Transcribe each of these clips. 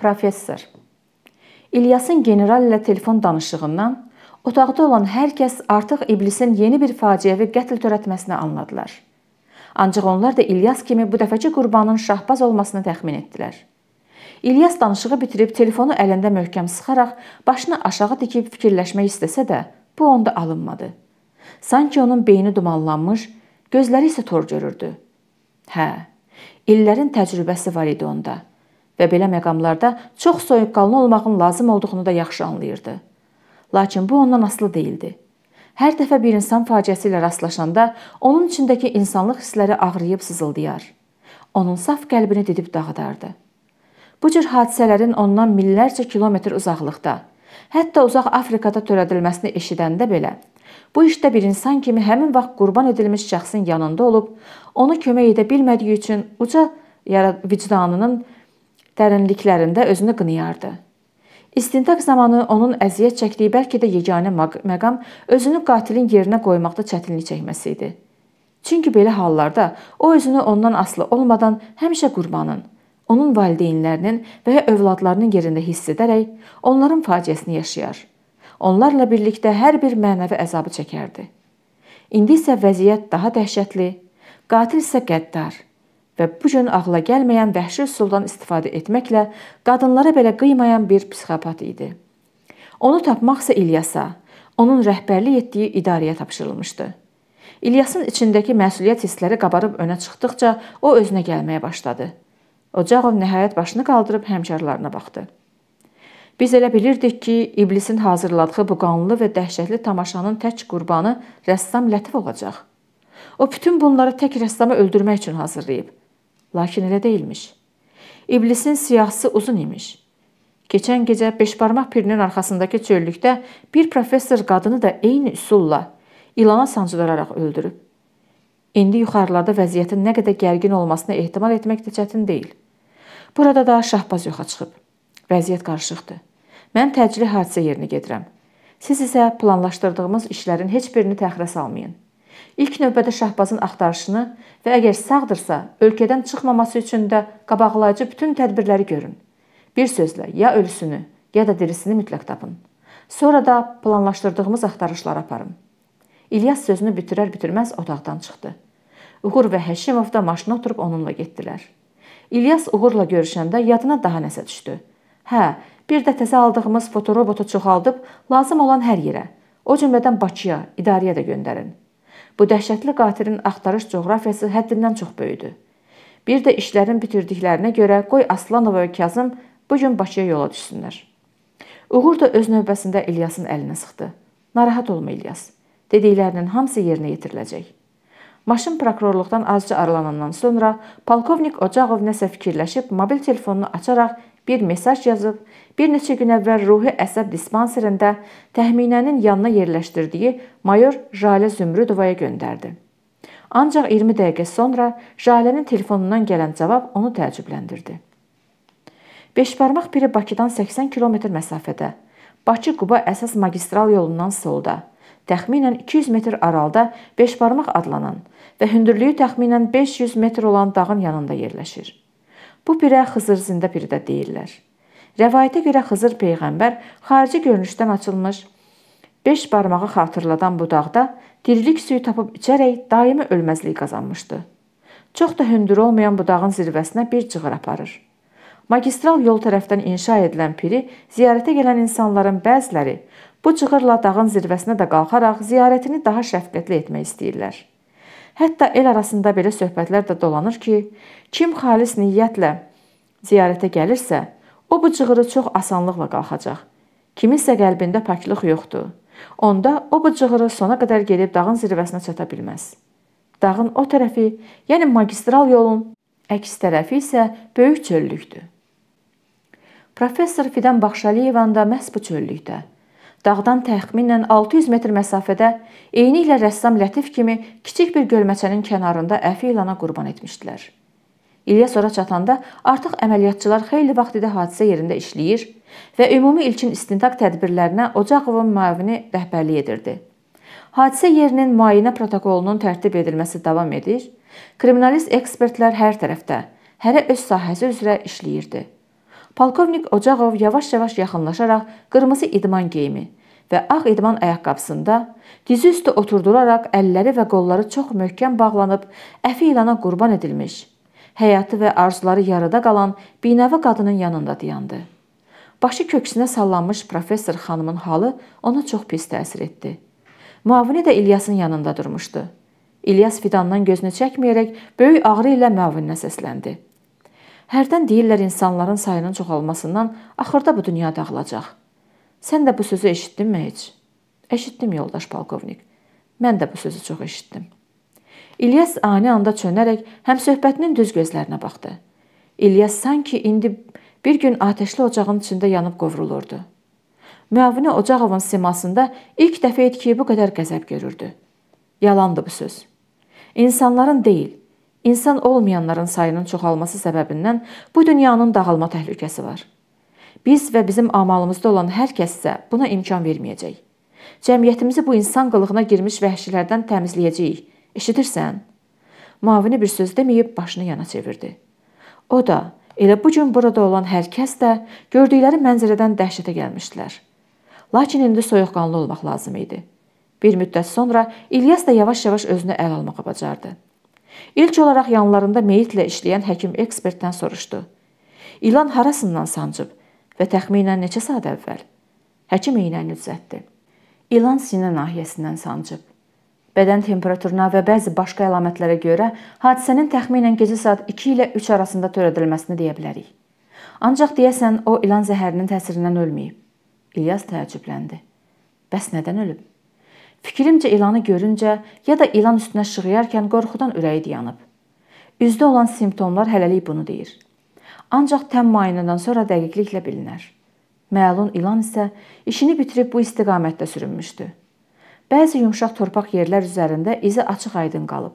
Professor. İlyasın general ilə telefon danışığından otaqda olan hər kəs artıq iblisin yeni bir faciəvi qətl törətməsini anladılar. Ancaq onlar da İlyas kimi bu dəfəki qurbanın şahbaz olmasını təxmin etdilər. İlyas danışığı bitirib telefonu əlində möhkəm sıxaraq başını aşağı dikib fikirləşmək istəsə də, bu onda alınmadı. Sanki onun beyni dumanlanmış, gözləri isə tor görürdü. Hə, illərin təcrübəsi var idi onda və belə məqamlarda çox soyuqqanlı olmağın lazım olduğunu da yaxşı anlayırdı. Lakin bu ondan aslı değildi. Hər dəfə bir insan faciəsi ilə rastlaşanda onun içindəki insanlıq hissləri ağrıyıb sızıldayar. Onun saf qəlbini didib dağıdardı. Bu cür hadisələrin ondan minlərcə kilometr uzaqlıqda, hətta uzaq Afrikada törədilməsini eşidəndə belə Bu işdə bir insan kimi həmin vaxt qurban edilmiş şəxsin yanında olub, onu kömək edə bilmədiyi üçün uca vicdanının dərinliklərində özünü qınayardı. İstintaq zamanı onun əziyyət çəkdiyi bəlkə də yeganə məqam özünü qatilin yerinə qoymaqda çətinlik çəkməsi idi. Çünki belə hallarda o özünü ondan aslı olmadan həmişə qurbanın, onun valideynlərinin və ya övladlarının yerində hiss edərək onların faciəsini yaşayar. Onlarla birlikdə hər bir mənəvi əzabı çəkərdi. İndi isə vəziyyət daha dəhşətli, qatil isə qəddar və bu gün ağla gəlməyən vəhşi üsuldan istifadə etməklə qadınlara belə qıymayan bir psixopat idi. Onu tapmaq isə İlyasa, onun rəhbərlik etdiyi idarəyə tapşırılmışdı. İlyasın içindəki məsuliyyət hissləri qabarıb önə çıxdıqca o özünə gəlməyə başladı. Ocaqov nəhayət başını qaldırıb həmkarlarına baxdı. Biz elə bilirdik ki, iblisin hazırladığı bu qanlı və dəhşətli tamaşanın tək qurbanı rəssam Lətif olacaq. O bütün bunları tək rəssamı öldürmək üçün hazırlayıb. Lakin elə deyilmiş. İblisin siyahısı uzun imiş. Keçən gecə beşbarmaq pirinin arxasındakı çöllükdə bir professor qadını da eyni üsulla ilana sancılararaq öldürüb. İndi yuxarılarda vəziyyətin nə qədər gərgin olmasına ehtimal etmək də çətin deyil. Burada da Şahbaz yoxa çıxıb. Vəziyyət qarışıqdır. Mən təcili hadisə yerinə gedirəm. Siz isə planlaşdırdığımız işlərin heç birini təxirə salmayın. İlk növbədə Şahbazın axtarışını və əgər sağdırsa, ölkədən çıxmaması üçün də qabaqlayıcı bütün tədbirləri görün. Bir sözlə, ya ölüsünü, ya da dirisini mütləq tapın. Sonra da planlaşdırdığımız axtarışları aparın. İlyas sözünü bitirər-bitirməz otaqdan çıxdı. Uğur və Həşimov da maşına oturub onunla getdilər. İlyas Uğurla görüşəndə yadına daha nəsə düşdü. Hə, bir də təzə aldığımız fotorobotu çoxaldıb lazım olan hər yerə, o cümlədən Bakıya, idarəyə də göndərin. Bu dəhşətli qatilin axtarış coğrafiyası həddindən çox böyüdü. Bir də işlərin bitirdiklərinə görə qoy Aslanov və Kazım bu gün Bakıya yola düşsünlər. Uğur da öz növbəsində İlyasın əlinə sıxdı. Narahat olma İlyas. Dediklərinin hamısı yerinə yetiriləcək. Maşın prokurorluqdan azca aralanandan sonra polkovnik Ocaqov nəsə fikirləşib mobil telefonunu açaraq bir mesaj yazıb, bir neçə gün əvvəl ruhi əsəb dispanserində təxminənin yanına yerləşdirdiyi mayor Jalə Zümrüdovaya göndərdi. Ancaq 20 dəqiqə sonra Jalənin telefonundan gələn cavab onu təəccübləndirdi. Beşbarmaq biri Bakıdan 80 kilometr məsafədə, Bakı-Quba əsas magistral yolundan solda, təxminən 200 metr aralda Beşbarmaq adlanan və hündürlüyü təxminən 500 metr olan dağın yanında yerləşir. Bu birə Xızır zində biri də deyirlər. Rəvayətə görə Xızır peyğəmbər xarici görünüşdən açılmış 5 barmağı xatırladan budaqda dirilik suyu tapıb içərək daimi ölməzlik qazanmışdı. Çox da hündür olmayan budağın zirvəsinə bir cığır aparır. Magistral yol tərəfdən inşa edilən piri ziyarətə gələn insanların bəziləri bu cığırla dağın zirvəsinə də qalxaraq ziyarətini daha şəfqətli etmək istəyirlər. Hətta el arasında belə söhbətlər də dolanır ki, kim xalis niyyətlə ziyarətə gəlirsə, o bu cığırı çox asanlıqla qalxacaq. Kiminsə qəlbində paklıq yoxdur. Onda o bu cığırı sona qədər gedib dağın zirvəsinə çata bilməz. Dağın o tərəfi, yəni magistral yolun əks tərəfi isə böyük çöllükdür. Professor Fidan Baxşaliyevan da məhz bu çöllükdə Dağdan təxminən 600 metr məsafədə eynilə rəssam Lətif kimi kiçik bir gölməçənin kənarında əfi ilana qurban etmişdilər. İlyas ora çatanda artıq əməliyyatçılar xeyli vaxt idi hadisə yerində işləyir və ümumi ilkin istintaq tədbirlərinə Ocaqovun müavini rəhbərlik edirdi. Hadisə yerinin müayinə protokolunun tərtib edilməsi davam edir. Kriminalist ekspertlər hər tərəfdə, hərə öz sahəsi üzrə işləyirdi. Polkovnik Ocaqov yavaş-yavaş yaxınlaşaraq qırmızı idman geyimi və ağ idman ayaqqabısında dizi üstə oturdularaq əlləri və qolları çox möhkəm bağlanıb əfi ilana qurban edilmiş, həyatı və arzuları yarıda qalan binəvi qadının yanında dayandı. Başı köksünə sallanmış professor xanımın halı ona çox pis təsir etdi. Müavini də İlyasın yanında durmuşdu. İlyas fidandan gözünü çəkməyərək böyük ağrı ilə müavininə səsləndi. Hərdən deyirlər insanların sayının çoxalmasından axırda bu dünya dağılacaq. Sən də bu sözü eşitdinmi heç? Eşitdim yoldaş polkovnik. Mən də bu sözü çox eşitdim. İlyas ani anda çönərək həm söhbətinin düz gözlərinə baxdı. İlyas sanki indi bir gün atəşli ocağın içində yanıb qovrulurdu. Müavini Ocağovun simasında ilk dəfə idi ki, bu qədər qəzəb görürdü. Yalandı bu söz. İnsanların deyil, İnsan olmayanların sayının çoxalması səbəbindən bu dünyanın dağılma təhlükəsi var. Biz və bizim amalımızda olan hər kəs isə buna imkan verməyəcək. Cəmiyyətimizi bu insan qılığına girmiş vəhşilərdən təmizləyəcəyik. Eşidirsən? Mavini bir söz deməyib başını yana çevirdi. O da, elə bu gün burada olan hər kəs də gördükləri mənzərədən dəhşətə gəlmişdilər. Lakin indi soyuqqanlı olmaq lazım idi. Bir müddət sonra İlyas da yavaş-yavaş özünü əl almağa bacardı. İlk olaraq yanlarında meyitlə işləyən həkim ekspertdən soruşdu. İlan harasından sancıb və təxminən neçə saat əvvəl? Həkim iynəni düzəltdi. İlan sinə nahiyəsindən sancıb. Bədən temperaturuna və bəzi başqa əlamətlərə görə hadisənin təxminən gecə saat 2 ilə 3 arasında törədilməsini deyə bilərik. Ancaq deyəsən o ilan zəhərinin təsirindən ölməyib. İlyas təəccübləndi. Bəs nədən ölüb? Fikrimcə ilanı görüncə ya da ilan üstünə şığıyarkən qorxudan ürəyi dayanıb. Üzdə olan simptomlar hələlik bunu deyir. Ancaq təm müayinədən sonra dəqiqliklə bilinər. Məlun ilan isə işini bitirib bu istiqamətdə sürünmüşdü. Bəzi yumşaq torpaq yerlər üzərində izi açıq-aydın qalıb.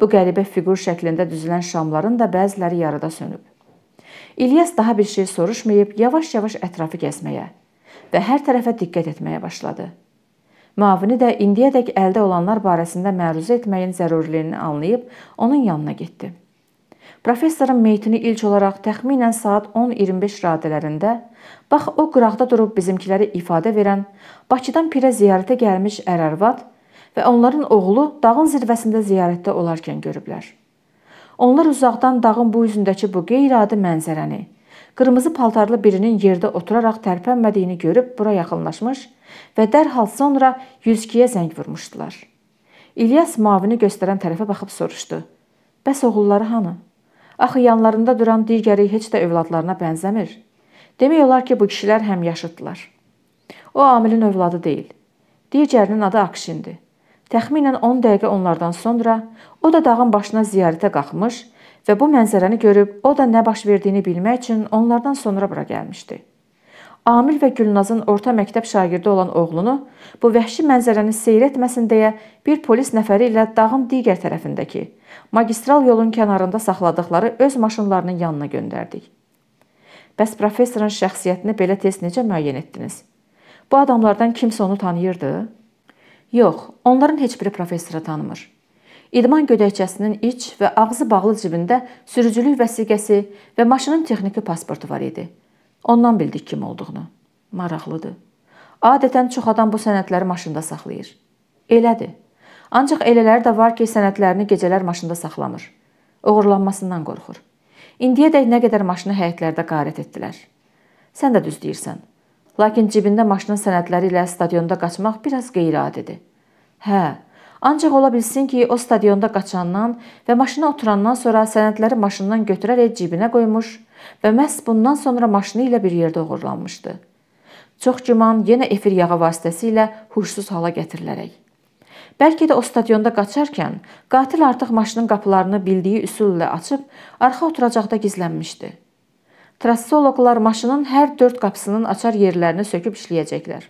Bu qəribə fiqur şəklində düzülən şamların da bəziləri yarıda sönüb. İlyas daha bir şey soruşmayıb yavaş-yavaş ətrafı gəzməyə və hər tərəfə diqqət etməyə başladı. Müavini də indiyədək əldə olanlar barəsində məruzə etməyin zəruriliyini anlayıb onun yanına getdi. Professorun meyitini ilk olaraq təxminən saat 10:25 radələrində bax o qıraqda durub bizimkiləri ifadə verən Bakıdan Pirə ziyarətə gəlmiş ər-arvad və onların oğlu dağın zirvəsində ziyarətdə olarkən görüblər. Onlar uzaqdan dağın bu üzündəki bu qeyri-adi mənzərəni, qırmızı paltarlı birinin yerdə oturaraq tərpənmədiyini görüb bura yaxınlaşmış və dərhal sonra 102-yə zəng vurmuşdular. İlyas mavini göstərən tərəfə baxıb soruşdu: "Bəs oğulları hanı? Axı yanlarında duran digəri heç də övladlarına bənzəmir. Demək olar ki, bu kişilər həm yaşıddılar. O Amilin övladı deyil. Digərinin adı Akşindir. Təxminən 10 dəqiqə onlardan sonra o da dağın başına ziyarətə qalxmış və bu mənzərəni görüb o da nə baş verdiyini bilmək üçün onlardan sonra bura gəlmişdi." Amil və Gülnazın orta məktəb şagirdi olan oğlunu bu vəhşi mənzərəni seyr etməsin deyə bir polis nəfəri ilə dağın digər tərəfindəki magistral yolun kənarında saxladıqları öz maşınlarının yanına göndərdik. Bəs professorun şəxsiyyətini belə tez necə müəyyən etdiniz? Bu adamlardan kimsə onu tanıyırdı? Yox, onların heç biri professoru tanımır. İdman gödəkçəsinin iç və ağzı bağlı cibində sürücülük vəsiqəsi və maşının texniki pasportu var idi. Ondan bildik kim olduğunu. Maraqlıdır. Adətən çox adam bu sənədləri maşında saxlayır. Elədir. Ancaq elələri də var ki, sənədlərini gecələr maşında saxlamır. Oğurlanmasından qorxur. İndiyədək nə qədər maşını həyətlərdə qarət etdilər. Sən də düz deyirsən. Lakin cibində maşının sənədləri ilə stadionda qaçmaq biraz qeyri-adidir. Hə, ancaq ola bilsin ki, o stadionda qaçandan və maşına oturandan sonra sənədləri maşından götürərək cibinə qoymuş və məhz bundan sonra maşını ilə bir yerdə oğurlanmışdı. Çox güman yenə efir yağı vasitəsilə huşsuz hala gətirilərək. Bəlkə də o stadionda qaçarkən qatil artıq maşının qapılarını bildiyi üsulla açıb arxa oturacaqda gizlənmişdi. Trassoloqlar maşının hər 4 qapısının açar yerlərini söküb işləyəcəklər.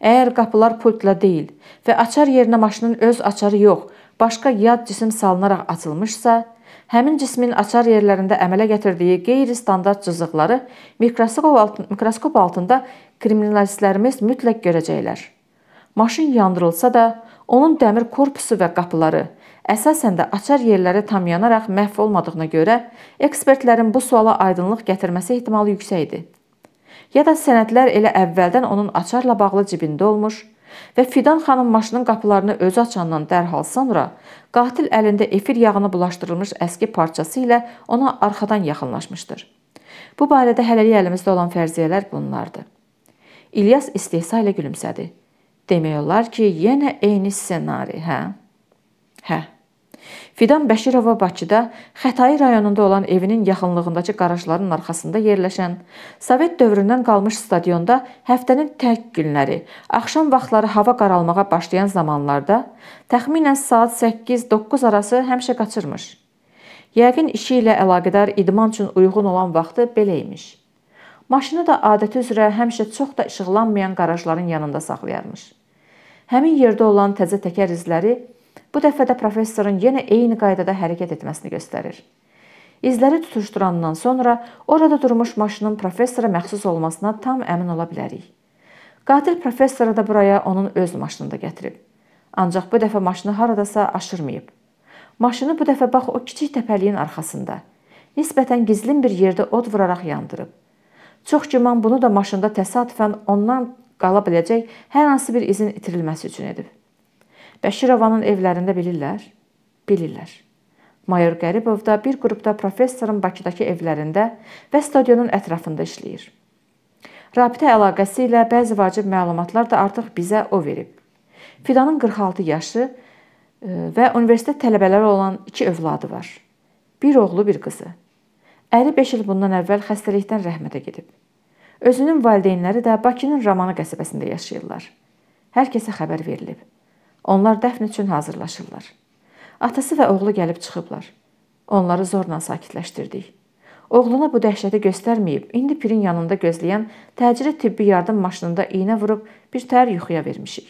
Əgər qapılar pultla deyil və açar yerinə maşının öz açarı yox, başqa yad cisim salınaraq açılmışsa, həmin cismin açar yerlərində əmələ gətirdiyi qeyri-standart cızıqları mikroskop, alt mikroskop altında kriminalistlərimiz mütləq görəcəklər. Maşın yandırılsa da, onun dəmir korpusu və qapıları əsasən də açar yerləri tamyanaraq məhv olmadığına görə ekspertlərin bu suala aydınlıq gətirməsi ehtimalı yüksəkdir. Ya da sənədlər elə əvvəldən onun açarla bağlı cibində olmuş, və Fidan xanım maşının qapılarını özü açandan dərhal sonra qatil əlində efir yağını bulaşdırılmış əski parçası ilə ona arxadan yaxınlaşmışdır. Bu barədə hələlik əlimizdə olan fərziyyələr bunlardır. İlyas istehsa ilə gülümsədi. Demək olar ki, yenə eyni ssenari, hə? Hə. Fidan Bəşirova Bakıda Xətai rayonunda olan evinin yaxınlığındakı qarajların arxasında yerləşən Sovet dövründən qalmış stadionda həftənin tək günləri, axşam vaxtları hava qaralmağa başlayan zamanlarda təxminən saat 8-9 arası həmişə qaçırmış. Yəqin işi ilə əlaqədar idman üçün uyğun olan vaxtı belə imiş. Maşını da adəti üzrə həmişə çox da işıqlanmayan qarajların yanında saxlayarmış. Həmin yerdə olan təzə təkər izləri Bu dəfə də professorun yenə eyni qaydada hərəkət etməsini göstərir. İzləri tutuşdurandan sonra orada durmuş maşının professora məxsus olmasına tam əmin ola bilərik. Qatil professoru da buraya onun öz maşınında gətirib. Ancaq bu dəfə maşını haradasa aşırmayıb. Maşını bu dəfə bax o kiçik təpəliyin arxasında, nisbətən gizlin bir yerdə od vuraraq yandırıb. Çox güman bunu da maşında təsadüfən ondan qala biləcək hər hansı bir izin itirilməsi üçün edib. Bəşirovanın evlərində bilirlər? Bilirlər. Mayor Qəribov da bir qrupda professorun Bakıdakı evlərində və stadionun ətrafında işləyir. Rabitə əlaqəsi ilə bəzi vacib məlumatlar da artıq bizə o verib. Fidanın 46 yaşı e, və universitet tələbələri olan 2 övladı var. Bir oğlu, bir qızı. Əri 5 il bundan əvvəl xəstəlikdən rəhmətə gedib. Özünün valideynləri də Bakının Ramanı qəsəbəsində yaşayırlar. Hər kəsə xəbər verilib. Onlar dəfn üçün hazırlaşırlar. Atası və oğlu gəlib çıxıblar. Onları zorla sakitləşdirdik. Oğluna bu dəhşəti göstərməyib, indi pirin yanında gözləyən təcili tibbi yardım maşınında iynə vurub bir tər yuxuya vermişik.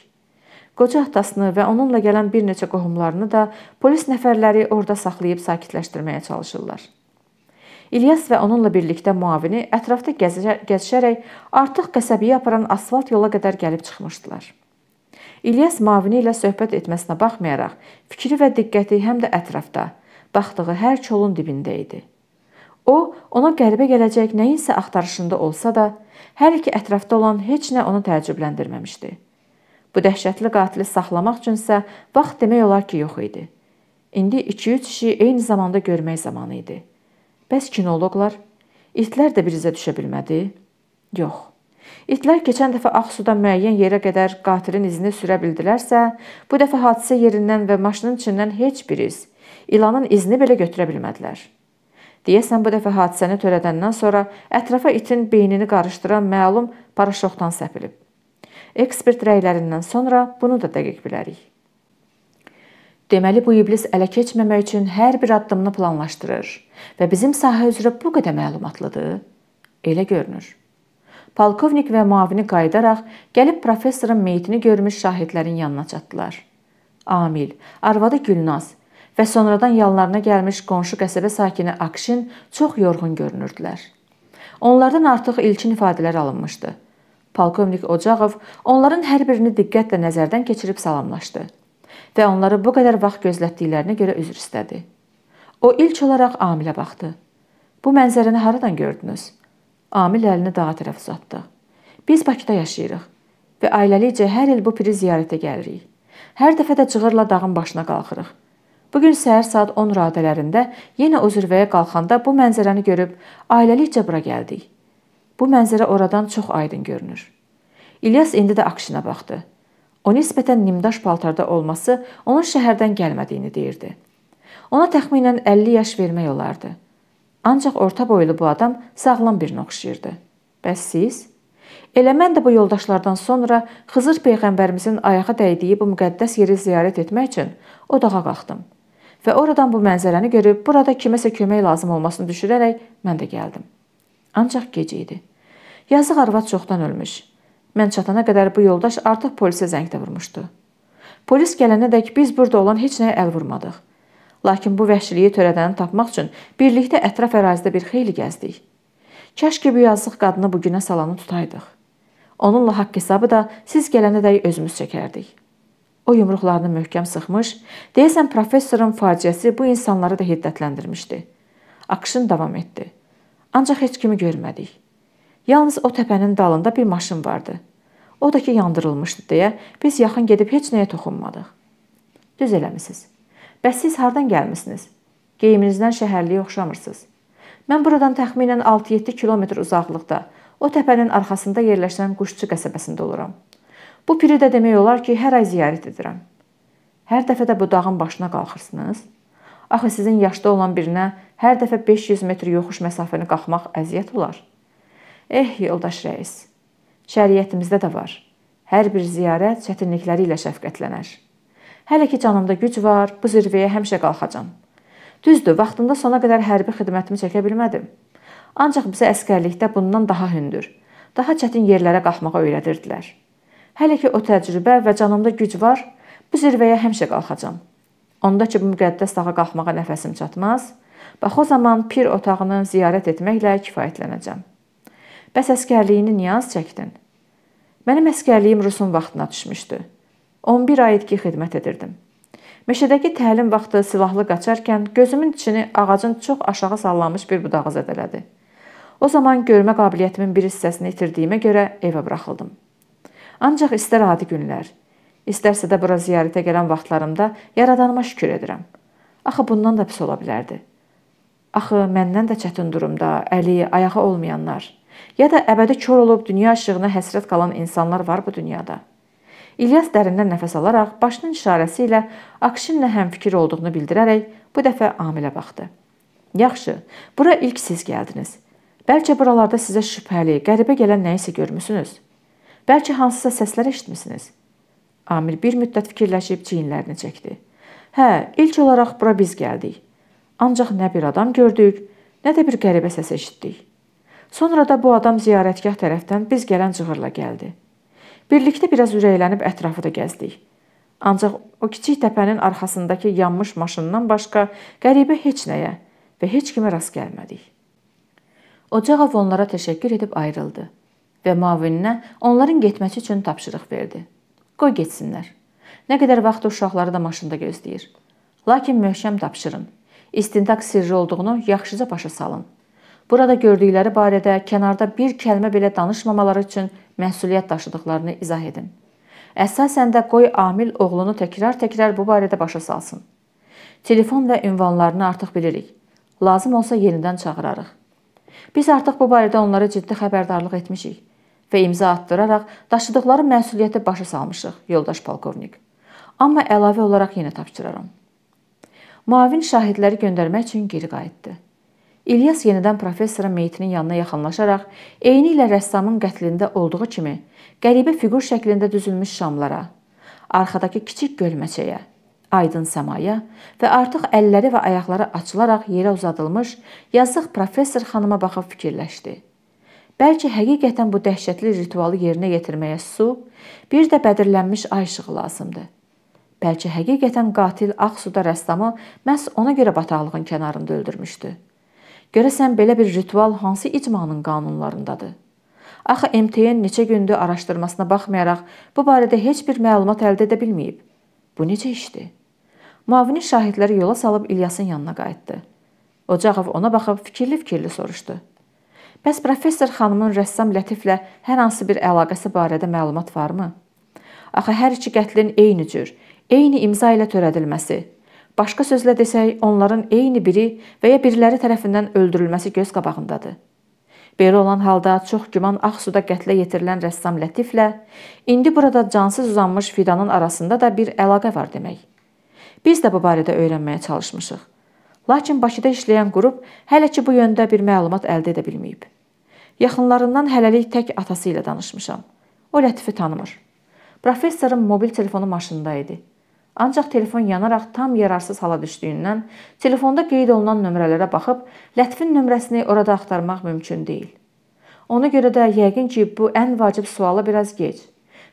Qoca atasını və onunla gələn bir neçə qohumlarını da polis nəfərləri orada saxlayıb sakitləşdirməyə çalışırlar. İlyas və onunla birlikdə muavini ətrafda gəzişərək artıq qəsəbəyə aparan asfalt yola qədər gəlib çıxmışdılar. İlyas Mavini ilə söhbət etməsinə baxmayaraq, fikri və diqqəti həm də ətrafda, baxdığı hər çolun dibində idi. O, ona qəribə gələcək nəyinsə axtarışında olsa da, hər iki ətrafda olan heç nə onu təəccübləndirməmişdi. Bu dəhşətli qatili saxlamaq üçünsə vaxt demək olar ki, yox idi. İndi 2-3 işi eyni zamanda görmək zamanı idi. Bəs kinoloqlar itlər də bir izə düşə bilmədi? Yox. İtlər keçən dəfə Ağsudan müəyyən yerə qədər qatilin izini sürə bildilərsə, bu dəfə hadisə yerindən və maşının içindən heç bir iz, ilanın izini belə götürə bilmədilər. Deyəsən bu dəfə hadisəni törədəndən sonra ətrafa itin beynini qarışdıran məlum paraşokdan səpilib. Ekspert rəylərindən sonra bunu da dəqiq bilərik. Deməli bu iblis ələ keçməmək üçün hər bir addımını planlaşdırır və bizim sahə üzrə bu qədər məlumatlıdır. Elə görünür. Polkovnik və müavini qayıdaraq gəlib professorun meyitini görmüş şahidlərin yanına çatdılar. Amil, arvadı Gülnaz və sonradan yanlarına gəlmiş qonşu qəsəbə sakini Akşin çox yorğun görünürdülər. Onlardan artıq ilkin ifadələr alınmışdı. Polkovnik Ocaqov onların hər birini diqqətlə nəzərdən keçirib salamlaşdı və onları bu qədər vaxt gözlətdiklərinə görə üzr istədi. O ilk olaraq Amilə baxdı. Bu mənzərəni haradan gördünüz? Amil əlini dağa tərəf uzatdı. Biz Bakıda yaşayırıq və ailəlicə hər il bu piri ziyarətə gəlirik. Hər dəfə də cığırla dağın başına qalxırıq. Bu gün səhər saat 10 radələrində yenə o zirvəyə qalxanda bu mənzərəni görüb ailəlikcə bura gəldik. Bu mənzərə oradan çox aydın görünür. İlyas indi də Akşinə baxdı. O nisbətən nimdaş paltarda olması onun şəhərdən gəlmədiyini deyirdi. Ona təxminən 50 yaş vermək olardı. Ancaq orta boylu bu adam sağlam birinə oxşayırdı. Bəs siz? Elə mən də bu yoldaşlardan sonra Xızır peyğəmbərimizin ayağa dəydiyi bu müqəddəs yeri ziyarət etmək üçün odağa qalxdım. Və oradan bu mənzərəni görüb burada kiməsə kömək lazım olmasını düşürərək mən də gəldim. Ancaq gecə idi. Yazıq arvad çoxdan ölmüş. Mən çatana qədər bu yoldaş artıq polisə zəng də vurmuşdu. Polis gələnədək biz burada olan heç nəyə əl vurmadıq. Lakin bu vəhşiliyi törədəni tapmaq üçün birlikdə ətraf ərazidə bir xeyli gəzdik. Kəş ki, bu yazıq qadını bu günə salanı tutaydıq. Onunla haqq hesabı da siz gələnə dək özümüz çəkərdik. O yumruqlarını möhkəm sıxmış, deyəsən professorun faciəsi bu insanları da hiddətləndirmişdi. Akşın davam etdi. Ancaq heç kimi görmədik. Yalnız o təpənin dalında bir maşın vardı. O da ki yandırılmışdı deyə biz yaxın gedib heç nəyə toxunmadıq. Düz eləmisiniz. Bəs siz hardan gəlmisiniz? Geyiminizdən şəhərliyə oxşamırsınız. Mən buradan təxminən 6-7 kilometr uzaqlıqda, o təpənin arxasında yerləşən Quşçu qəsəbəsində oluram. Bu piri də demək olar ki, hər ay ziyarət edirəm. Hər dəfə də bu dağın başına qalxırsınız. Axı sizin yaşda olan birinə hər dəfə 500 metr yoxuş məsafəni qalxmaq əziyyət olar. Eh, yoldaş rəis. Şəriətimizdə də var. Hər bir ziyarət çətinlikləri ilə şəfqətlənər. Hələ ki canımda güc var, bu zirvəyə həmişə qalxacam. Düzdür, vaxtında sona qədər hərbi xidmətimi çəkə bilmədim. Ancaq bizə əskərlikdə bundan daha hündür, daha çətin yerlərə qalxmağı öyrədirdilər. Hələ ki o təcrübə və canımda güc var, bu zirvəyə həmişə qalxacam. Onda ki bu müqəddəs dağa qalxmağa nəfəsim çatmaz, bax o zaman pir otağını ziyarət etməklə kifayətlənəcəm. Bəs əskərliyini niyə az çəkdin? Mənim əskərliyim Rusun vaxtına düşmüşdü. 11 ay itki xidmət edirdim. Meşədəki təlim vaxtı silahlı qaçarkən gözümün içini ağacın çox aşağı sallamış bir budağı zədələdi. O zaman görmə qabiliyyətimin bir hissəsini itirdiyimə görə evə buraxıldım. Ancaq istər adi günlər, istərsə də bura ziyarətə gələn vaxtlarımda yaradanıma şükür edirəm. Axı bundan da pis ola bilərdi. Axı məndən də çətin durumda əli, ayağı olmayanlar, ya da əbədi kör olub dünya işığına həsrət qalan insanlar var bu dünyada. İlyas dərindən nəfəs alaraq başının işarəsi ilə Akşinlə həmfikir olduğunu bildirərək bu dəfə Amilə baxdı. Yaxşı, bura ilk siz gəldiniz. Bəlkə buralarda sizə şübhəli, qəribə gələn nəyisə görmüsünüz. Bəlkə hansısa səslər eşitmisiniz. Amil bir müddət fikirləşib çiyinlərini çəkdi. Hə, ilk olaraq bura biz gəldik. Ancaq nə bir adam gördük, nə də bir qəribə səs eşitdik. Sonra da bu adam ziyarətgah tərəfdən biz gələn cığırla gəldi. Birlikdə biraz ürəklənib ətrafı da gəzdik. Ancaq o kiçik təpənin arxasındakı yanmış maşından başqa qəribə heç nəyə və heç kimə rast gəlmədik. Ocaqov onlara təşəkkür edib ayrıldı və mavininə onların getməsi üçün tapşırıq verdi. Qoy getsinlər. Nə qədər vaxt uşaqları da maşında gözləyir. Lakin möhkəm tapşırın. İstintaq sirri olduğunu yaxşıca başa salın. Burada gördükləri barədə kənarda bir kəlmə belə danışmamaları üçün məsuliyyət daşıdıqlarını izah edin. Əsasən də qoy Amil oğlunu təkrar-təkrar bu barədə başa salsın. Telefon və ünvanlarını artıq bilirik. Lazım olsa yenidən çağırarıq. Biz artıq bu barədə onlara ciddi xəbərdarlıq etmişik və imza atdıraraq daşıdıqları məsuliyyəti başa salmışıq, yoldaş polkovnik. Amma əlavə olaraq yenə tapşıraram. Muavin şahidləri göndərmək üçün geri qayıtdı. İlyas yenidən professorun meyitinin yanına yaxınlaşaraq, eyni ilə rəssamın qətlində olduğu kimi, qəribə fiqur şəklində düzülmüş şamlara, arxadakı kiçik gölməçəyə, aydın səmaya və artıq əlləri və ayaqları açılaraq yerə uzadılmış yazıq professor xanıma baxıb fikirləşdi. Bəlkə həqiqətən bu dəhşətli ritualı yerinə yetirməyə su, bir də bədirlənmiş ay işığı lazımdır. Bəlkə həqiqətən qatil Ağsuda rəssamı məhz ona görə bataqlığın kənarında öldürmüşdü. Görəsən belə bir ritual hansı icmanın qanunlarındadır? Axı MTN neçə gündür araşdırmasına baxmayaraq bu barədə heç bir məlumat əldə edə bilməyib. Bu necə işdir? Müavini şahidləri yola salıb İlyasın yanına qayıtdı. Ocaqov ona baxıb fikirli-fikirli soruşdu. Bəs professor xanımın rəssam Lətiflə hər hansı bir əlaqəsi barədə məlumat varmı? Axı hər iki qətlin eyni cür, eyni imza ilə törədilməsi Başqa sözlə desək, onların eyni biri və ya biriləri tərəfindən öldürülməsi göz qabağındadır. Belə olan halda çox güman Ağsuda qətlə yetirilən rəssam Lətiflə indi burada cansız uzanmış fidanın arasında da bir əlaqə var demək. Biz də bu barədə öyrənməyə çalışmışıq. Lakin Bakıda işləyən qrup hələ ki bu yöndə bir məlumat əldə edə bilməyib. Yaxınlarından hələlik tək atası ilə danışmışam. O Lətifi tanımır. Professorun mobil telefonu maşında idi. Ancaq telefon yanaraq tam yararsız hala düşdüyündən telefonda qeyd olunan nömrələrə baxıb Lətifin nömrəsini orada axtarmaq mümkün deyil. Ona görə də yəqin ki, bu ən vacib suala biraz gec.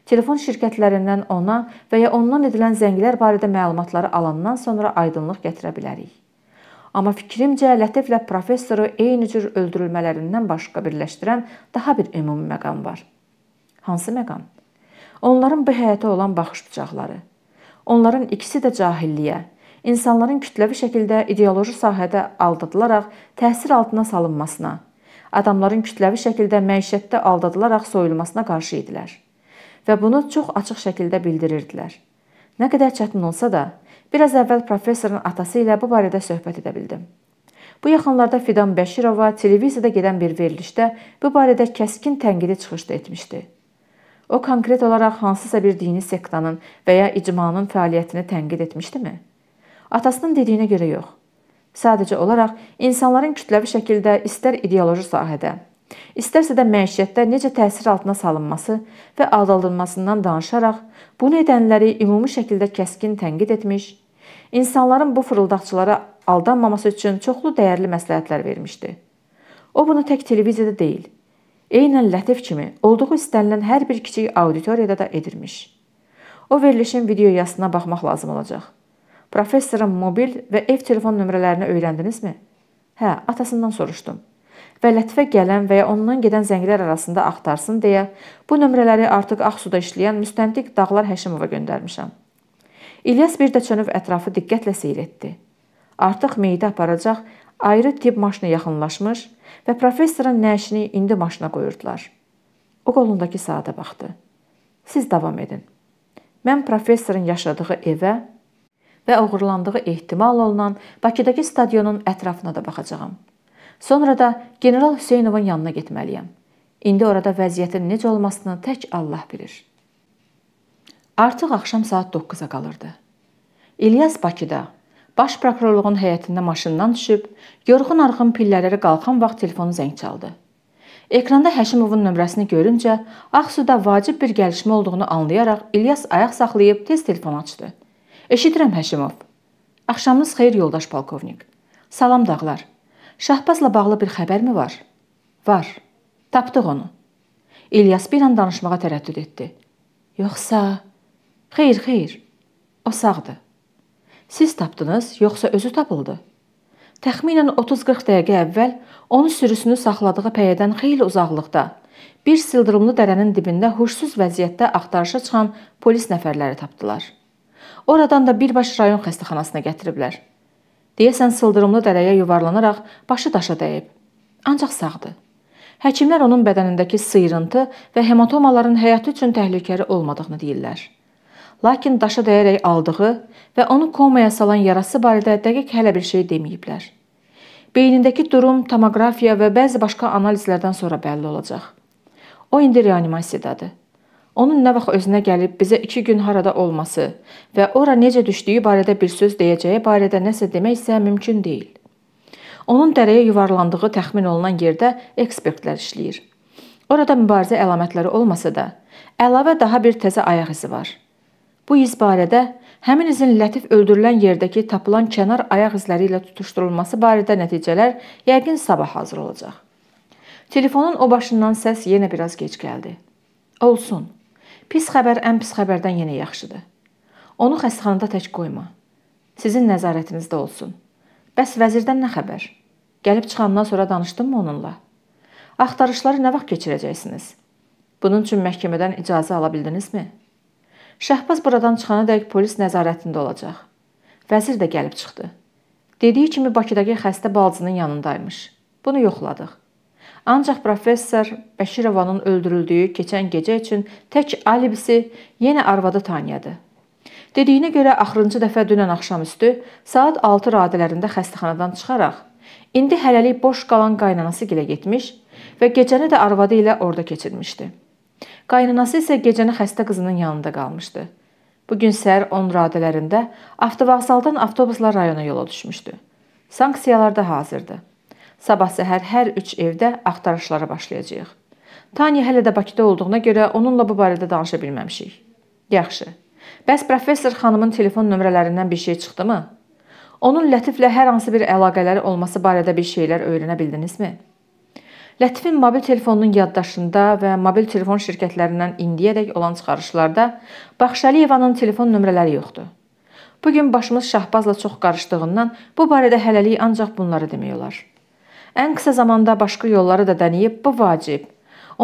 Telefon şirkətlərindən ona və ya ondan edilən zənglər barədə məlumatları alandan sonra aydınlıq gətirə bilərik. Amma fikrimcə Lətiflə professoru eyni cür öldürülmələrindən başqa birləşdirən daha bir ümumi məqam var. Hansı məqam? Onların bu həyata olan baxış bucaqları. Onların ikisi də cahilliyə, insanların kütləvi şəkildə ideoloji sahədə aldadılaraq təsir altına salınmasına, adamların kütləvi şəkildə məişətdə aldadılaraq soyulmasına qarşı idilər və bunu çox açıq şəkildə bildirirdilər. Nə qədər çətin olsa da, biraz əvvəl professorun atası ilə bu barədə söhbət edə bildim. Bu yaxınlarda Fidan Bəşirova televiziyada gedən bir verilişdə bu barədə kəskin tənqidi çıxışda etmişdi. O konkret olaraq hansısa bir dini sektanın və ya icmanın fəaliyyətini tənqid etmişdimi? Atasının dediyinə görə yox. Sadəcə olaraq insanların kütləvi şəkildə istər ideoloji sahədə, istərsə də məişətdə necə təsir altına salınması və aldadılmasından danışaraq bunu edənləri ümumi şəkildə kəskin tənqid etmiş, insanların bu fırıldaqçılara aldanmaması üçün çoxlu dəyərli məsləhətlər vermişdi. O bunu tək televiziyada deyil, Eynən Lətif kimi olduğu istənilən hər bir kiçik auditoriyada da edilmiş. O verilişin videoyasına baxmaq lazım olacaq. Professorun mobil və ev telefon nömrələrini öyrəndinizmi? Hə, atasından soruşdum. Və Lətifə gələn və ya ondan gedən zənglər arasında axtarsın deyə bu nömrələri artıq Ağsuda işləyən müstəntiq Dağlar Həşimova göndərmişəm. İlyas bir də çönüb ətrafı diqqətlə seyr etdi. Artıq meyidi aparacaq ayrı tip maşını yaxınlaşmış, və professorun nəşini indi maşına qoyurdular. O qolundakı saata baxdı. Siz davam edin. Mən professorun yaşadığı evə və oğurlandığı ehtimal olunan Bakıdakı stadionun ətrafına da baxacağam. Sonra da general Hüseynovun yanına getməliyəm. İndi orada vəziyyətin necə olmasını tək Allah bilir. Artıq axşam saat 9-a qalırdı. İlyas Bakıda, Baş prokurorluğun həyətində maşından düşüb, yorğun-arğın pillələrə qalxan vaxt telefonu zəng çaldı. Ekranda Həşimovun nömrəsini görüncə, Ağsuda vacib bir gəlişmə olduğunu anlayaraq İlyas ayaq saxlayıb tez telefon açdı. Eşidirəm Həşimov. Axşamınız xeyir yoldaş polkovnik. Salam dağlar. Şahbazla bağlı bir xəbərmi var? Var. Tapdıq onu. İlyas bir an danışmağa tərəddüd etdi. Yoxsa xeyr, xeyr. O sağdır. Siz tapdınız, yoxsa özü tapıldı? Təxminən 30-40 dəqiqə əvvəl onu sürüsünü saxladığı pəyədən xeyli uzaqlıqda, bir sıldırımlı dərənin dibində huşsuz vəziyyətdə axtarışa çıxan polis nəfərləri tapdılar. Oradan da birbaş rayon xəstəxanasına gətiriblər. Deyəsən sıldırımlı dərəyə yuvarlanaraq başı daşa dəyib. Ancaq sağdır. Həkimlər onun bədənindəki sıyrıntı və hematomaların həyatı üçün təhlükəli olmadığını deyirlər lakin daşa dəyərək aldığı və onu komaya salan yarası barədə dəqiq hələ bir şey deməyiblər. Beynindəki durum tomoqrafiya və bəzi başqa analizlərdən sonra bəlli olacaq. O indi reanimasiyadadır. Onun nə vaxt özünə gəlib bizə 2 gün harada olması və ora necə düşdüyü barədə bir söz deyəcəyi barədə nəsə demək isə mümkün deyil. Onun dərəyə yuvarlandığı təxmin olunan yerdə ekspertlər işləyir. Orada mübarizə əlamətləri olmasa da, əlavə daha bir təzə ayaq izi var. Bu iz barədə həmin izin Lətif öldürülən yerdəki tapılan kənar ayaq izləri ilə tutuşdurulması barədə nəticələr yəqin sabah hazır olacaq. Telefonun o başından səs yenə biraz gec gəldi. Olsun. Pis xəbər ən pis xəbərdən yenə yaxşıdır. Onu xəstəxanada tək qoyma. Sizin nəzarətinizdə olsun. Bəs vəzirdən nə xəbər? Gəlib çıxandan sonra danışdınmı onunla? Axtarışları nə vaxt keçirəcəksiniz? Bunun üçün məhkəmədən icazə ala bildinizmi? Şahbaz buradan çıxana dək polis nəzarətində olacaq. Vəzir də gəlib çıxdı. Dediyi kimi Bakıdakı xəstə balcının yanındaymış. Bunu yoxladıq. Ancaq professor Bəşirovanın öldürüldüyü keçən gecə üçün tək alibisi yenə arvadı Taniyadır. Dediyinə görə axırıncı dəfə dünən axşamüstü saat 6 radələrində xəstəxanadan çıxaraq indi hələlik boş qalan qaynanası gilə getmiş və gecəni də arvadı ilə orada keçirmişdi. Qaynanası isə gecəni xəstə qızının yanında qalmışdı. Bu gün səhər 10 radələrində avtovağzaldan avtobusla rayona yola düşmüşdü. Sanksiyalar da hazırdı. Sabah səhər hər 3 evdə axtarışlara başlayacağıq. Tanya hələ də Bakıda olduğuna görə onunla bu barədə danışa bilməmişik. Yaxşı. Bəs professor xanımın telefon nömrələrindən bir şey çıxdımı? Onun Lətiflə hər hansı bir əlaqələri olması barədə bir şeylər öyrənə bildinizmi? Lətifin mobil telefonunun yaddaşında və mobil telefon şirkətlərindən indiyədək olan çıxarışlarda Baxşəliyevanın telefon nömrələri yoxdur. Bu gün başımız Şahbazla çox qarışdığından bu barədə hələlik ancaq bunları demək olar. Ən qısa zamanda başqa yolları da dənəyib, bu vacib.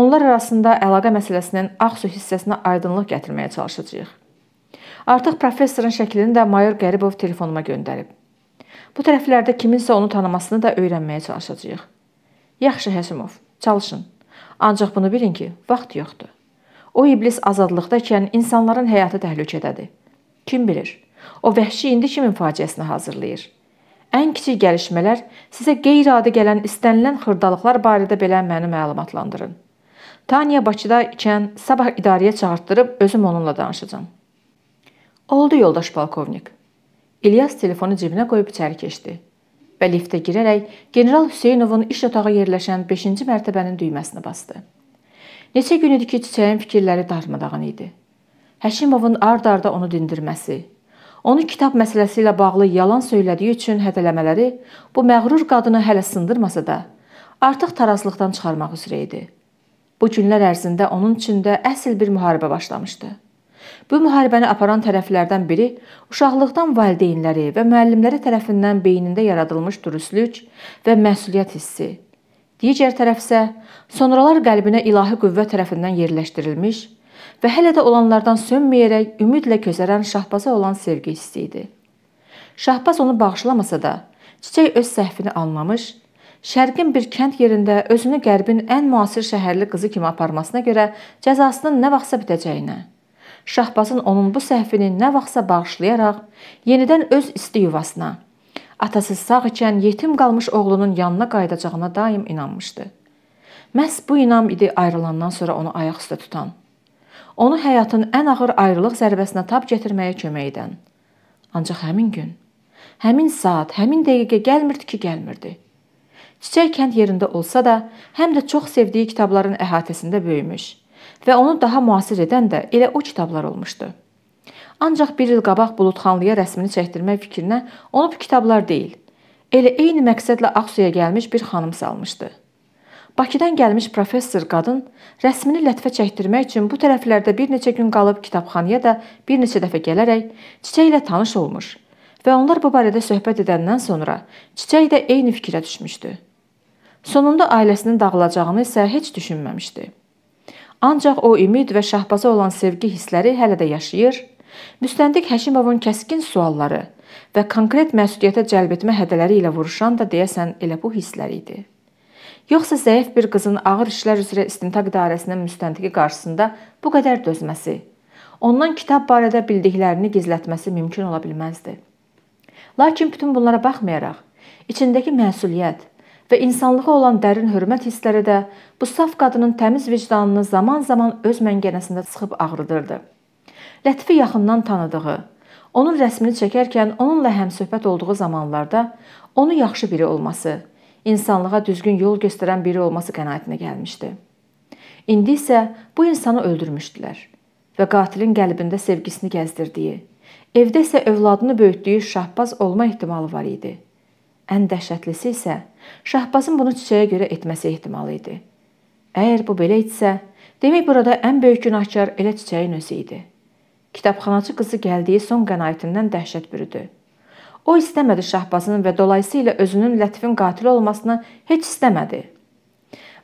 Onlar arasında əlaqə məsələsinin ağ su hissəsinə aydınlıq gətirməyə çalışacağıq. Artıq professorun şəklini də mayor Qəribov telefonuma göndərib. Bu tərəflərdə kiminsə onu tanımasını da öyrənməyə çalışacağıq. Yaxşı Həsimov, çalışın. Ancaq bunu bilin ki, vaxt yoxdur. O iblis azadlıqdaykən insanların həyatı təhlükədədir. Kim bilir? O vəhşi indi kimin faciəsinə hazırlayır? Ən kiçik gəlişmələr sizə qeyri-adi gələn istənilən xırdalıqlar barədə belə məni məlumatlandırın. Tanya Bakıda ikən sabah idarəyə çağırtdırıb özüm onunla danışacağam. Oldu yoldaş polkovnik. İlyas telefonu cibinə qoyub içəri keçdi və liftə girərək general Hüseynovun iş otağı yerləşən 5-ci mərtəbənin düyməsini basdı. Neçə gün idi ki, çiçəyin fikirləri darmadağın idi. Həşimovun ard-arda onu dindirməsi, onu kitab məsələsi ilə bağlı yalan söylədiyi üçün hədələmələri bu məğrur qadını hələ sındırmasa da, artıq tarazlıqdan çıxarmaq üzrə idi. Bu günlər ərzində onun içində əsl bir müharibə başlamışdı. Bu müharibəni aparan tərəflərdən biri uşaqlıqdan valideynləri və müəllimləri tərəfindən beynində yaradılmış dürüstlük və məsuliyyət hissi. Digər tərəf isə sonralar qəlbinə ilahi qüvvə tərəfindən yerləşdirilmiş və hələ də olanlardan sönməyərək ümidlə közərən Şahbaza olan sevgi hissi idi. Şahbaz onu bağışlamasa da, Çiçək öz səhvini anlamış, Şərqin bir kənd yerində özünü Qərbin ən müasir şəhərli qızı kimi aparmasına görə cəzasının nə vaxtsa bitəcəyinə Şahbazın onun bu səhvini nə vaxtsa bağışlayaraq yenidən öz isti yuvasına, atasız sağ ikən yetim qalmış oğlunun yanına qayıdacağına daim inanmışdı. Məhz bu inam idi ayrılandan sonra onu ayaq üstə tutan. Onu həyatın ən ağır ayrılıq zərbəsinə tab gətirməyə kömək edən. Ancaq həmin gün, həmin saat, həmin dəqiqə gəlmirdi ki, gəlmirdi. Çiçək kənd yerində olsa da, həm də çox sevdiyi kitabların əhatəsində böyümüş və onu daha müasir edən də elə o kitablar olmuşdu. Ancaq bir il qabaq Buludxanlıya rəsmini çəkdirmək fikrinə onu bu kitablar deyil, elə eyni məqsədlə Ağsuya gəlmiş bir xanım salmışdı. Bakıdan gəlmiş professor qadın rəsmini lətfə çəkdirmək üçün bu tərəflərdə bir neçə gün qalıb kitabxanaya da bir neçə dəfə gələrək çiçəklə tanış olmuş və onlar bu barədə söhbət edəndən sonra çiçək də eyni fikrə düşmüşdü. Sonunda ailəsinin dağılacağını isə heç düşünməmişdi. Ancaq o ümid və Şahbaza olan sevgi hissləri hələ də yaşayır. Müstəntiq Həşimovun kəskin sualları və konkret məsuliyyətə cəlb etmə hədələri ilə vuruşan da deyəsən elə bu hisslər idi. Yoxsa zəif bir qızın ağır işlər üzrə istintaq idarəsinin müstəntiqi qarşısında bu qədər dözməsi, ondan kitab barədə bildiklərini gizlətməsi mümkün ola bilməzdi. Lakin bütün bunlara baxmayaraq, içindəki məsuliyyət və insanlığa olan dərin hörmət hissləri də bu saf qadının təmiz vicdanını zaman-zaman öz məngənəsində sıxıb ağrıdırdı. Lətifi yaxından tanıdığı, onun rəsmini çəkərkən onunla həmsöhbət olduğu zamanlarda onu yaxşı biri olması, insanlığa düzgün yol göstərən biri olması qənaətinə gəlmişdi. İndi isə bu insanı öldürmüşdülər və qatilin qəlbində sevgisini gəzdirdiyi, evdə isə övladını böyütdüyü Şahbaz olma ehtimalı var idi. Ən dəhşətlisi isə Şahbazın bunu çiçəyə görə etməsi ehtimalı idi. Əgər bu belə etsə, demək burada ən böyük günahkar elə çiçəyin özü idi. Kitabxanaçı qızı gəldiyi son qənaətindən dəhşət bürüdü. O istəmədi Şahbazın və dolayısıyla özünün Lətifin qatili olmasını heç istəmədi.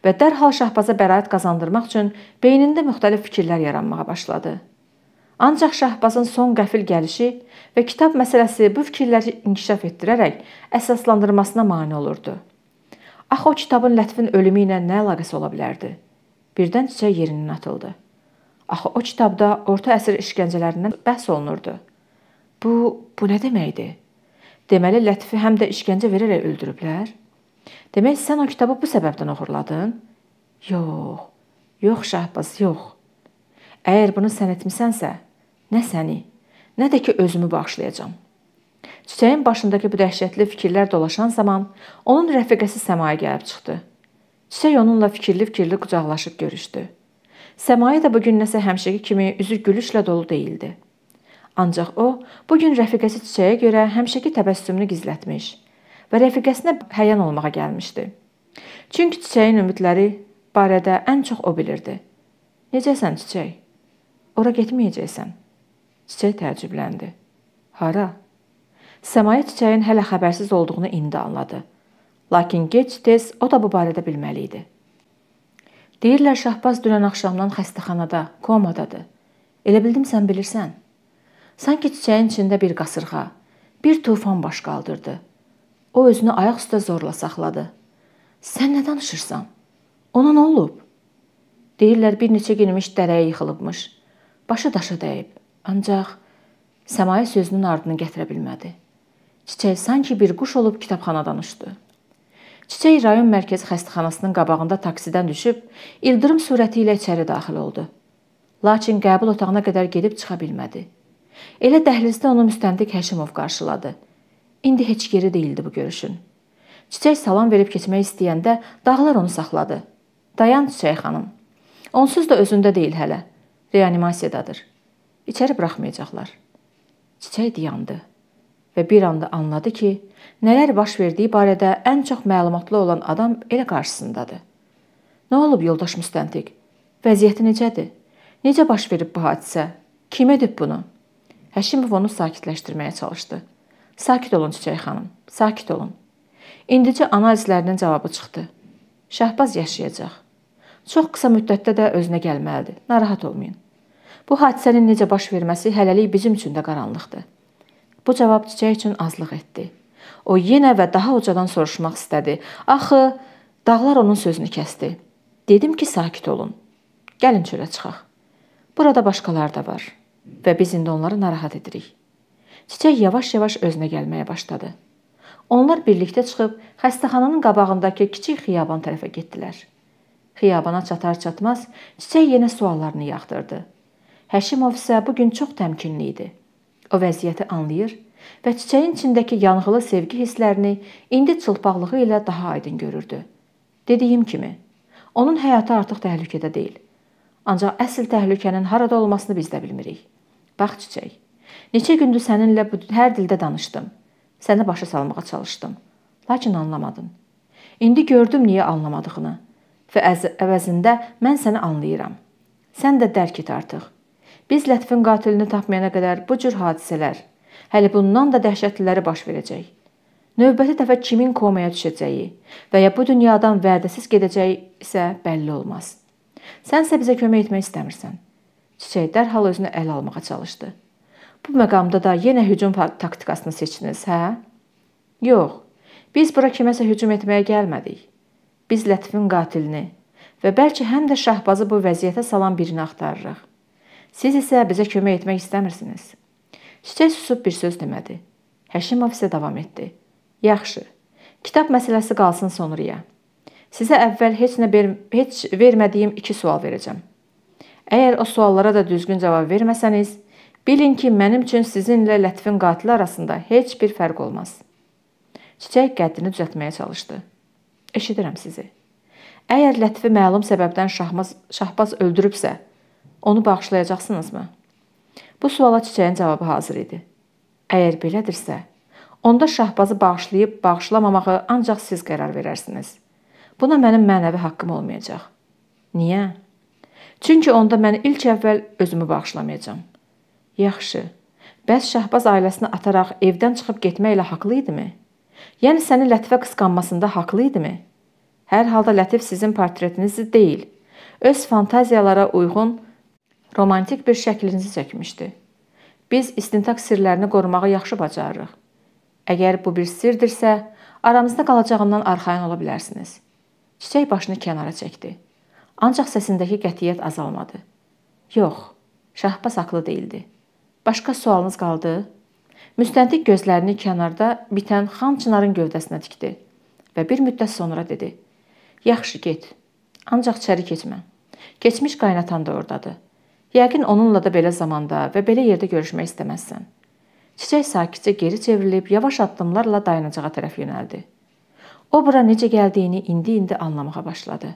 Və dərhal Şahbaza bəraət qazandırmaq üçün beynində müxtəlif fikirlər yaranmağa başladı. Ancaq Şahbazın son qəfil gəlişi və kitab məsələsi bu fikirləri inkişaf etdirərək əsaslandırmasına mane olurdu. Axı o kitabın Lətifin ölümü ilə nə əlaqəsi ola bilərdi? Birdən çiçək yerindən atıldı. Axı o kitabda orta əsr işgəncələrindən bəhs olunurdu. Bu, bu nə deməkdir? Deməli Lətifi həm də işgəncə verərək öldürüblər? Demək sən o kitabı bu səbəbdən oğurladın? Yox. Yox Şahbaz, yox. Əgər bunu sən etmisənsə, Nə səni, nə də ki özümü bağışlayacağam. Çiçəyin başındakı bu dəhşətli fikirlər dolaşan zaman onun rəfiqəsi Səmaya gəlib çıxdı. Çiçək onunla fikirli-fikirli qucaqlaşıb görüşdü. Səmaya da bu gün nəsə həmişəki kimi üzü gülüşlə dolu deyildi. Ancaq o, bu gün rəfiqəsi çiçəyə görə həmişəki təbəssümünü gizlətmiş və rəfiqəsinə həyan olmağa gəlmişdi. Çünki çiçəyin ümidləri barədə ən çox o bilirdi. Necəsən çiçək? Ora getməyəcəksən? Çiçək təəccübləndi. Hara? Səmaya çiçəyin hələ xəbərsiz olduğunu indi anladı. Lakin gec-tez o da bu barədə bilməli idi. Deyirlər Şahbaz dünən axşamdan xəstəxanada, komadadır. Elə bildim sən bilirsən. Sanki çiçəyin içində bir qasırğa, bir tufan baş qaldırdı. O özünü ayaq üstə zorla saxladı. Sən nə danışırsan? Ona nə olub? Deyirlər bir neçə gün imiş dərəyə yıxılıbmış. Başı daşa dəyib. Ancaq Səmaya sözünün ardını gətirə bilmədi. Çiçək sanki bir quş olub kitabxanadan uçdu. Çiçək rayon mərkəzi xəstəxanasının qabağında taksidən düşüb ildırım sürəti ilə içəri daxil oldu. Lakin qəbul otağına qədər gedib çıxa bilmədi. Elə dəhlizdə onu müstəntiq Həşimov qarşıladı. İndi heç geri deyildi bu görüşün. Çiçək salam verib keçmək istəyəndə dağlar onu saxladı. Dayan Çiçək xanım. Onsuz da özündə deyil hələ. Reanimasiyadadır. İçəri buraxmayacaqlar. Çiçək dayandı və bir anda anladı ki, nələr baş verdiyi barədə ən çox məlumatlı olan adam elə qarşısındadır. Nə olub yoldaş müstəntiq? Vəziyyəti necədir? Necə baş verib bu hadisə? Kim edib bunu? Həşimov onu sakitləşdirməyə çalışdı. Sakit olun Çiçək xanım, sakit olun. İndicə analizlərinin cavabı çıxdı. Şahbaz yaşayacaq. Çox qısa müddətdə də özünə gəlməlidir. Narahat olmayın. Bu hadisənin necə baş verməsi hələlik bizim üçün də qaranlıqdır. Bu cavab çiçək üçün azlıq etdi. O yenə və daha ucadan soruşmaq istədi. Axı dağlar onun sözünü kəsdi. Dedim ki, sakit olun. Gəlin çölə çıxaq. Burada başqaları da var və biz indi onları narahat edirik. Çiçək yavaş-yavaş özünə gəlməyə başladı. Onlar birlikdə çıxıb xəstəxananın qabağındakı kiçik xiyaban tərəfə getdilər. Xiyabana çatar-çatmaz çiçək yenə suallarını yağdırdı. Həşimov isə bu gün çox təmkinli idi. O vəziyyəti anlayır və çiçəyin içindəki yanğılı sevgi hisslərini indi çılpaqlığı ilə daha aydın görürdü. Dediyim kimi, onun həyatı artıq təhlükədə deyil. Ancaq əsl təhlükənin harada olmasını biz də bilmirik. Bax çiçək, neçə gündür səninlə bu hər dildə danışdım. Səni başa salmağa çalışdım, lakin anlamadın. İndi gördüm niyə anlamadığını və əvəzində mən səni anlayıram. Sən də dərk et artıq. Biz Lətifin qatilini tapmayana qədər bu cür hadisələr, hələ bundan da dəhşətliləri baş verəcək. Növbəti dəfə kimin komaya düşəcəyi və ya bu dünyadan vədəsiz gedəcəyi isə bəlli olmaz. Sənsə bizə kömək etmək istəmirsən. Çiçək dərhal özünü ələ almağa çalışdı. Bu məqamda da yenə hücum taktikasını seçdiniz, hə? Yox. Biz bura kiməsə hücum etməyə gəlmədik. Biz Lətifin qatilini və bəlkə həm də Şahbazı bu vəziyyətə salan birini axtarırıq. Siz isə bizə kömək etmək istəmirsiniz. Çiçək susub bir söz demədi. Həşimov isə davam etdi. Yaxşı. Kitab məsələsi qalsın sonraya. Sizə əvvəl heç nə ber heç vermədiyim iki sual verəcəm. Əgər o suallara da düzgün cavab verməsəniz, bilin ki, mənim üçün sizinlə Lətifin qatili arasında heç bir fərq olmaz. Çiçək qəddini düzəltməyə çalışdı. Eşidirəm sizi. Əgər Lətifi məlum səbəbdən Şahmaz Şahbaz öldürübsə, Onu bağışlayacaqsınızmı? Bu suala çiçəyin cavabı hazır idi. Əgər belədirsə, onda Şahbazı bağışlayıb bağışlamamağı ancaq siz qərar verərsiniz. Buna mənim mənəvi haqqım olmayacaq. Niyə? Çünki onda mən ilk əvvəl özümü bağışlamayacağam. Yaxşı. Bəs Şahbaz ailəsini ataraq evdən çıxıb getməklə haqlı idimi? Yəni səni Lətifə qısqanmasında haqlı idimi? Hər halda Lətif sizin portretinizi deyil, öz fantaziyalara uyğun romantik bir şəklinizi çəkmişdi. Biz istintaq sirlərini qorumağı yaxşı bacarırıq. Əgər bu bir sirdirsə, aramızda qalacağından arxayın ola bilərsiniz. Çiçək başını kənara çəkdi. Ancaq səsindəki qətiyyət azalmadı. Yox, Şahbaz haqlı değildi. Başqa sualınız qaldı? Müstəntiq gözlərini kənarda bitən xam çinarın gövdəsinə tikdi və bir müddət sonra dedi: "Yaxşı, get. Ancaq çəri keçmə. Keçmiş qaynatan da ordadır. Yəqin onunla da belə zamanda və belə yerdə görüşmək istəməzsən. Çiçək sakitcə geri çevrilib yavaş addımlarla dayanacağa tərəf yönəldi. O bura necə gəldiyini indi-indi anlamağa başladı.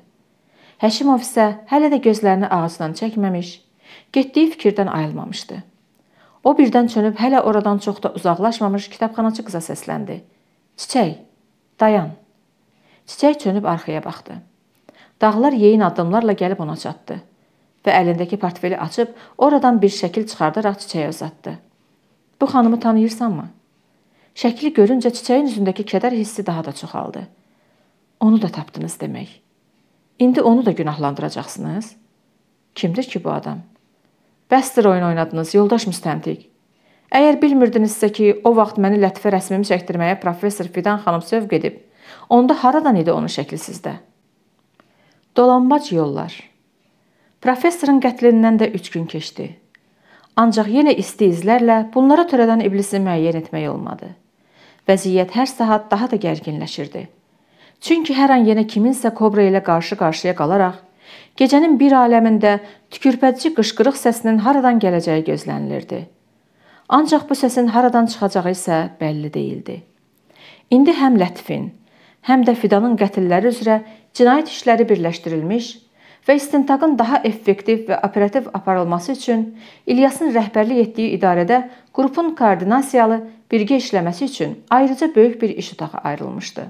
Həşimov isə hələ də gözlərini ağacdan çəkməmiş, getdiyi fikirdən ayılmamışdı. O birdən çönüb hələ oradan çox da uzaqlaşmamış kitabxanaçı qıza səsləndi. Çiçək, dayan. Çiçək çönüb arxaya baxdı. Dağlar yeyin addımlarla gəlib ona çatdı və əlindəki portfeli açıb oradan bir şəkil çıxardaraq çiçəyə uzatdı. Bu xanımı tanıyırsanmı? Şəkli görüncə çiçəyin üzündəki kədər hissi daha da çoxaldı. Onu da tapdınız demək. İndi onu da günahlandıracaqsınız. Kimdir ki bu adam? Bəsdir oyun oynadınız, yoldaş müstəntiq. Əgər bilmirdinizsə ki, o vaxt məni Lətifə rəsmimi çəkdirməyə professor Fidan xanım sövq edib, onda haradan idi onun şəkli sizdə? Dolanbac yollar. Professorun qətlindən də 3 gün keçdi. Ancaq yenə isti izlərlə bunlara törədən iblisi müəyyən etmək olmadı. Vəziyyət hər saat daha da gərginləşirdi. Çünki hər an yenə kiminsə kobra ilə qarşı-qarşıya qalaraq gecənin bir aləmində tükürpədici qışqırıq səsinin haradan gələcəyi gözlənilirdi. Ancaq bu səsin haradan çıxacağı isə bəlli değildi. İndi həm Lətifin, həm də Fidanın qətilləri üzrə cinayət işləri birləşdirilmiş və istintaqın daha effektiv və operativ aparılması üçün İlyasın rəhbərlik etdiyi idarədə qrupun koordinasiyalı birgə işləməsi üçün ayrıca böyük bir iş otağı ayrılmışdı.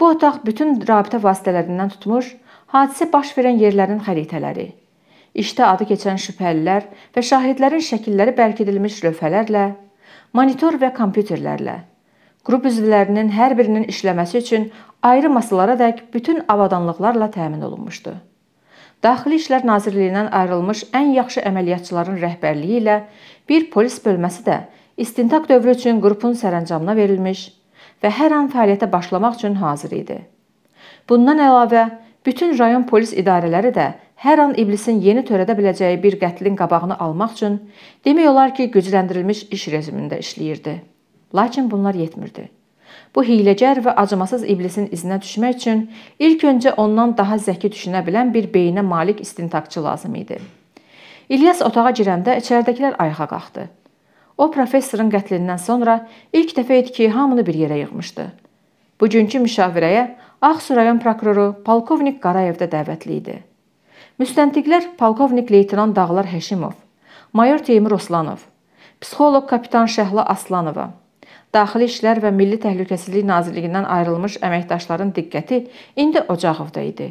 Bu otaq bütün rabitə vasitələrindən tutmuş, hadisə baş verən yerlərin xəritələri, işdə adı keçən şübhəlilər və şahidlərin şəkilləri bərkidilmiş lövhələrlə, monitor və kompüterlərlə Qrup üzvlərinin hər birinin işləməsi üçün ayrı masalara dək bütün avadanlıqlarla təmin olunmuşdu. Daxili İşlər Nazirliyindən ayrılmış ən yaxşı əməliyyatçıların rəhbərliyi ilə bir polis bölməsi də istintaq dövrü üçün qrupun sərəncamına verilmiş və hər an fəaliyyətə başlamaq üçün hazır idi. Bundan əlavə, bütün rayon polis idarələri də hər an iblisin yeni törədə biləcəyi bir qətlin qabağını almaq üçün demək olar ki, gücləndirilmiş iş rejimində işləyirdi. Lakin bunlar yetmirdi. Bu hiyləgər və acımasız iblisin izinə düşmək üçün ilk öncə ondan daha zəki düşünə bilən bir beyinə malik istintaqçı lazım idi. İlyas otağa girəndə içəridəkilər ayağa qalxdı. O professorun qətlindən sonra ilk dəfə idi ki, hamını bir yerə yığmışdı. Bugünkü müşavirəyə Ağsu rayon prokuroru polkovnik Qarayev də dəvətli idi. Müstəntiqlər polkovnik leytenant Dağlar Həşimov, mayor Teymur Oslanov, psixoloq kapitan Şəhla Aslanova, Daxili İşlər və Milli Təhlükəsizlik Nazirliyindən ayrılmış əməkdaşların diqqəti indi Ocaqovda idi.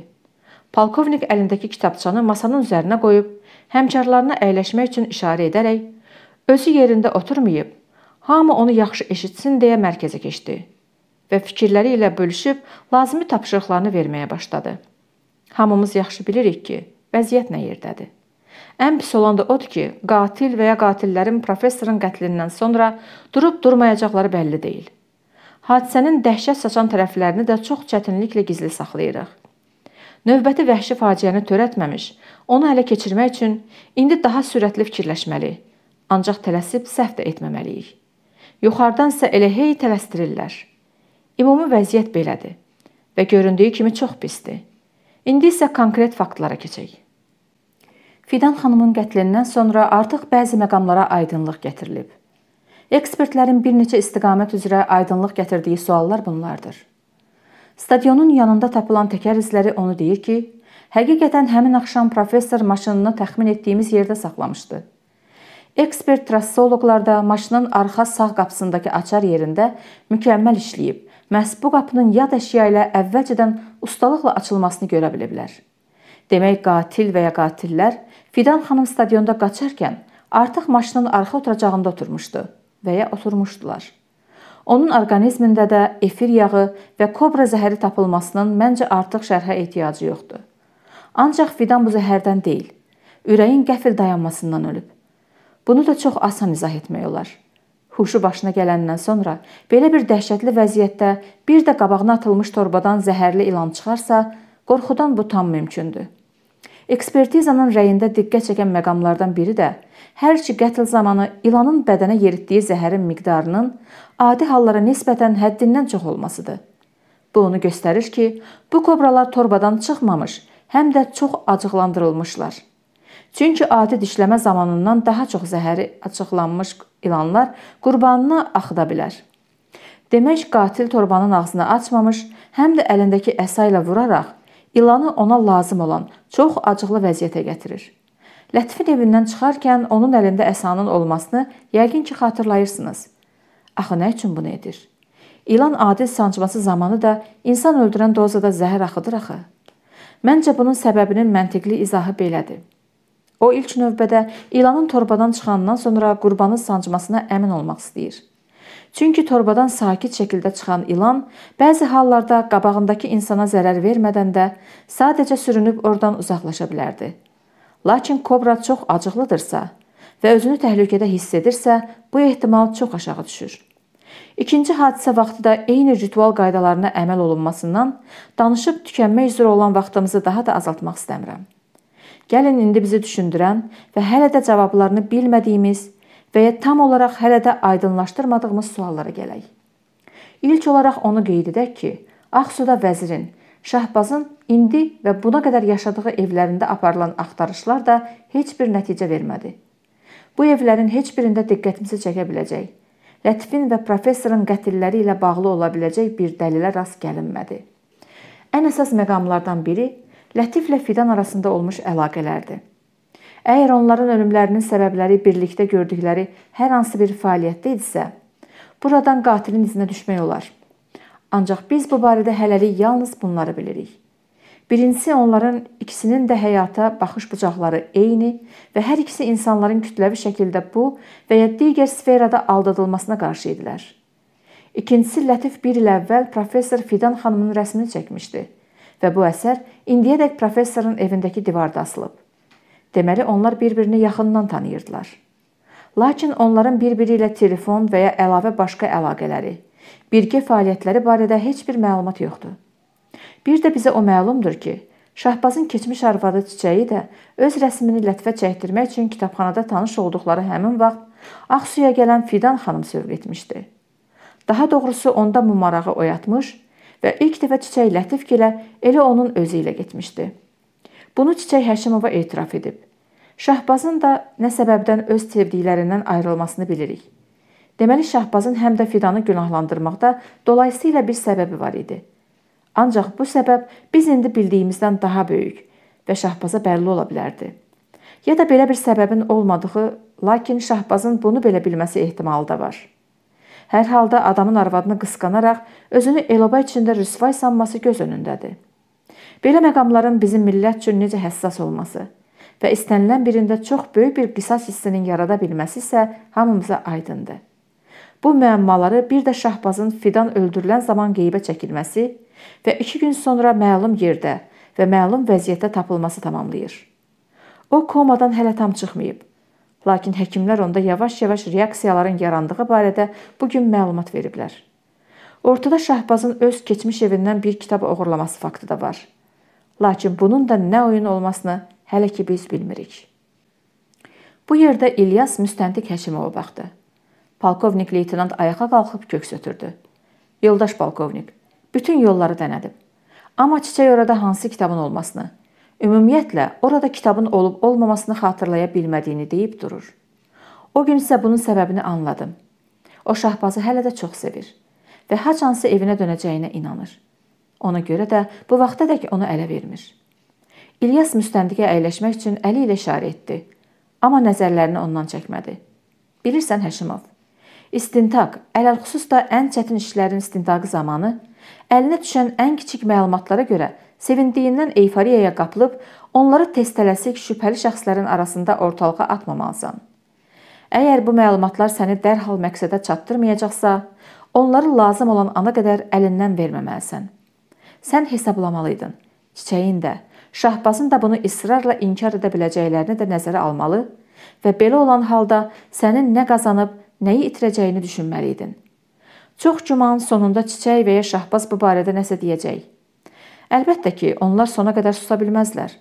Polkovnik əlindəki kitabçanı masanın üzərinə qoyub, həmkarlarına əyləşmək üçün işarə edərək, özü yerində oturmayıb, hamı onu yaxşı eşitsin deyə mərkəzə keçdi və fikirləri ilə bölüşüb lazımi tapşırıqlarını verməyə başladı. Hamımız yaxşı bilirik ki, vəziyyət nə yerdədir. Ən pis olan da odur ki, qatil və ya qatillərin professorun qətlindən sonra durub-durmayacaqları bəlli deyil. Hadisənin dəhşət saçan tərəflərini də çox çətinliklə gizli saxlayırıq. Növbəti vəhşi faciəni törətməmiş, onu ələ keçirmək üçün indi daha sürətli fikirləşməli, ancaq tələsib səhv də etməməliyik. Yuxarıdan isə elə hey tələsdirirlər. Ümumi vəziyyət belədir və göründüyü kimi çox pisdir. İndi isə konkret faktlara keçək. Fidan xanımın qətlindən sonra artıq bəzi məqamlara aydınlıq gətirilib. Ekspertlərin bir neçə istiqamət üzrə aydınlıq gətirdiyi suallar bunlardır. Stadionun yanında tapılan təkər izləri onu deyir ki, həqiqətən həmin axşam professor maşınını təxmin etdiyimiz yerdə saxlamışdı. Ekspert rasoloqlar da maşının arxa sağ qapısındakı açar yerində mükəmməl işləyib. Məhz bu qapının yad əşya ilə əvvəlcədən ustalıqla açılmasını görə biliblər. Demək qatil və ya qatillər Fidan xanım stadionda qaçarkən artıq maşının arxa oturacağında oturmuşdu və ya oturmuşdular. Onun orqanizmində də efir yağı və kobra zəhəri tapılmasının məncə artıq şərhə ehtiyacı yoxdur. Ancaq Fidan bu zəhərdən deyil, ürəyin qəfil dayanmasından ölüb. Bunu da çox asan izah etmək olar. Huşu başına gələndən sonra belə bir dəhşətli vəziyyətdə bir də qabağına atılmış torbadan zəhərli ilan çıxarsa, qorxudan bu tam mümkündür. Ekspertizanın rəyində diqqət çəkən məqamlardan biri də hərçi qətl zamanı ilanın bədənə yeritdiyi zəhərin miqdarının adi hallara nisbətən həddindən çox olmasıdır. Bu onu göstərir ki, bu kobralar torbadan çıxmamış, həm də çox acıqlandırılmışlar. Çünki adi dişləmə zamanından daha çox zəhəri açıqlanmış ilanlar qurbanını axıda bilər. Demək, qatil torbanın ağzını açmamış, həm də əlindəki əsa ilə vuraraq ilanı ona lazım olan çox acıqlı vəziyyətə gətirir. Lətifin evindən çıxarkən onun əlində əsanın olmasını yəqin ki, xatırlayırsınız. Axı nə üçün bunu edir? İlan adi sancması zamanı da insan öldürən dozada zəhər axıdır axı. Məncə bunun səbəbinin məntiqli izahı belədir. O ilk növbədə ilanın torbadan çıxandan sonra qurbanın sancmasına əmin olmaq istəyir. Çünki torbadan sakit şəkildə çıxan ilan bəzi hallarda qabağındakı insana zərər vermədən də sadəcə sürünüb oradan uzaqlaşa bilərdi. Lakin kobra çox acıqlıdırsa və özünü təhlükədə hiss edirsə, bu ehtimal çox aşağı düşür. İkinci hadisə vaxtı da eyni ritual qaydalarına əməl olunmasından danışıb tükənmək üzrə olan vaxtımızı daha da azaltmaq istəmirəm. Gəlin indi bizi düşündürən və hələ də cavablarını bilmədiyimiz və ya tam olaraq hələ də aydınlaşdırmadığımız suallara gələk. İlk olaraq onu qeyd edək ki, Ağsuda vəzirin, Şahbazın indi və buna qədər yaşadığı evlərində aparılan axtarışlar da heç bir nəticə vermədi. Bu evlərin heç birində diqqətimizi çəkə biləcək, Lətifin və professorun qətilləri ilə bağlı ola biləcək bir dəlilə rast gəlinmədi. Ən əsas məqamlardan biri Lətiflə Fidan arasında olmuş əlaqələrdir. Əgər onların ölümlərinin səbəbləri birlikdə gördükləri hər hansı bir fəaliyyətdə idisə, buradan qatilin izinə düşmək olar. Ancaq biz bu barədə hələlik yalnız bunları bilirik. Birincisi onların ikisinin də həyata baxış bucaqları eyni və hər ikisi insanların kütləvi şəkildə bu və ya digər sferada aldadılmasına qarşı idilər. İkincisi Lətif 1 il əvvəl professor Fidan xanımın rəsmini çəkmişdi və bu əsər indiyədək professorun evindəki divarda asılıb. Deməli, onlar bir-birini yaxından tanıyırdılar. Lakin onların bir-biri ilə telefon və ya əlavə başqa əlaqələri, birgə fəaliyyətləri barədə heç bir məlumat yoxdur. Bir də bizə o məlumdur ki, Şahbazın keçmiş arvadı Çiçəyi də öz rəsmini lətfə çəkdirmək üçün kitabxanada tanış olduqları həmin vaxt Ağsuya gələn Fidan xanım sövq etmişdi. Daha doğrusu onda bu marağı oyatmış və ilk dəfə Çiçək Lətifgilə elə onun özü ilə getmişdi. Bunu Çiçək Həşimova etiraf edib. Şahbazın da nə səbəbdən öz sevdiklərindən ayrılmasını bilirik. Deməli Şahbazın həm də Fidanı günahlandırmaqda dolayısıyla bir səbəbi var idi. Ancaq bu səbəb biz indi bildiyimizdən daha böyük və Şahbaza bəlli ola bilərdi. Ya da belə bir səbəbin olmadığı, lakin Şahbazın bunu belə bilməsi ehtimalı da var. Hər halda adamın arvadını qısqanaraq özünü elaba içində rüsvay sanması göz önündədir. Belə məqamların bizim millət üçün necə həssas olması və istənilən birində çox böyük bir qisas hissinin yarada bilməsi isə hamımıza aydındır. Bu müəmmaları bir də Şahbazın Fidan öldürülən zaman qeybə çəkilməsi və 2 gün sonra məlum yerdə və məlum vəziyyətdə tapılması tamamlayır. O komadan hələ tam çıxmayıb. Lakin həkimlər onda yavaş-yavaş reaksiyaların yarandığı barədə bu gün məlumat veriblər. Ortada Şahbazın öz keçmiş evindən bir kitab oğurlaması faktı da var. Lakin bunun da nə oyun olmasını hələ ki biz bilmirik. Bu yerdə İlyas müstəntiq Həşimova baxdı. Polkovnik leytenant ayağa qalxıb köks ötürdü. Yoldaş polkovnik, bütün yolları dənədim. Amma çiçək orada hansı kitabın olmasını, ümumiyyətlə orada kitabın olub-olmamasını xatırlaya bilmədiyini deyib durur. O gün isə bunun səbəbini anladım. O Şahbazı hələ də çox sevir və haçansa evinə dönəcəyinə inanır. Ona görə də bu vaxtadək onu ələ vermir. İlyas müstəndiqə əyləşmək üçün əli ilə işarə etdi, amma nəzərlərini ondan çəkmədi. Bilirsən Həşimov, istintaq, ələlxüsus da ən çətin işlərin istintaqı zamanı əlinə düşən ən kiçik məlumatlara görə sevindiyindən eyforiyaya qapılıb onları tez-tələsik şübhəli şəxslərin arasında ortalığa atmamalısan. Əgər bu məlumatlar səni dərhal məqsədə çatdırmayacaqsa, onları lazım olan ana qədər əlindən verməməlisən. Sən hesablamalıydın. Çiçəyin də, Şahbazın da bunu israrla inkar edə biləcəklərini də nəzərə almalı və belə olan halda sənin nə qazanıb, nəyi itirəcəyini düşünməli idin. Çox güman sonunda Çiçək və ya Şahbaz bu barədə nəsə deyəcək. Əlbəttə ki, onlar sona qədər susa bilməzlər.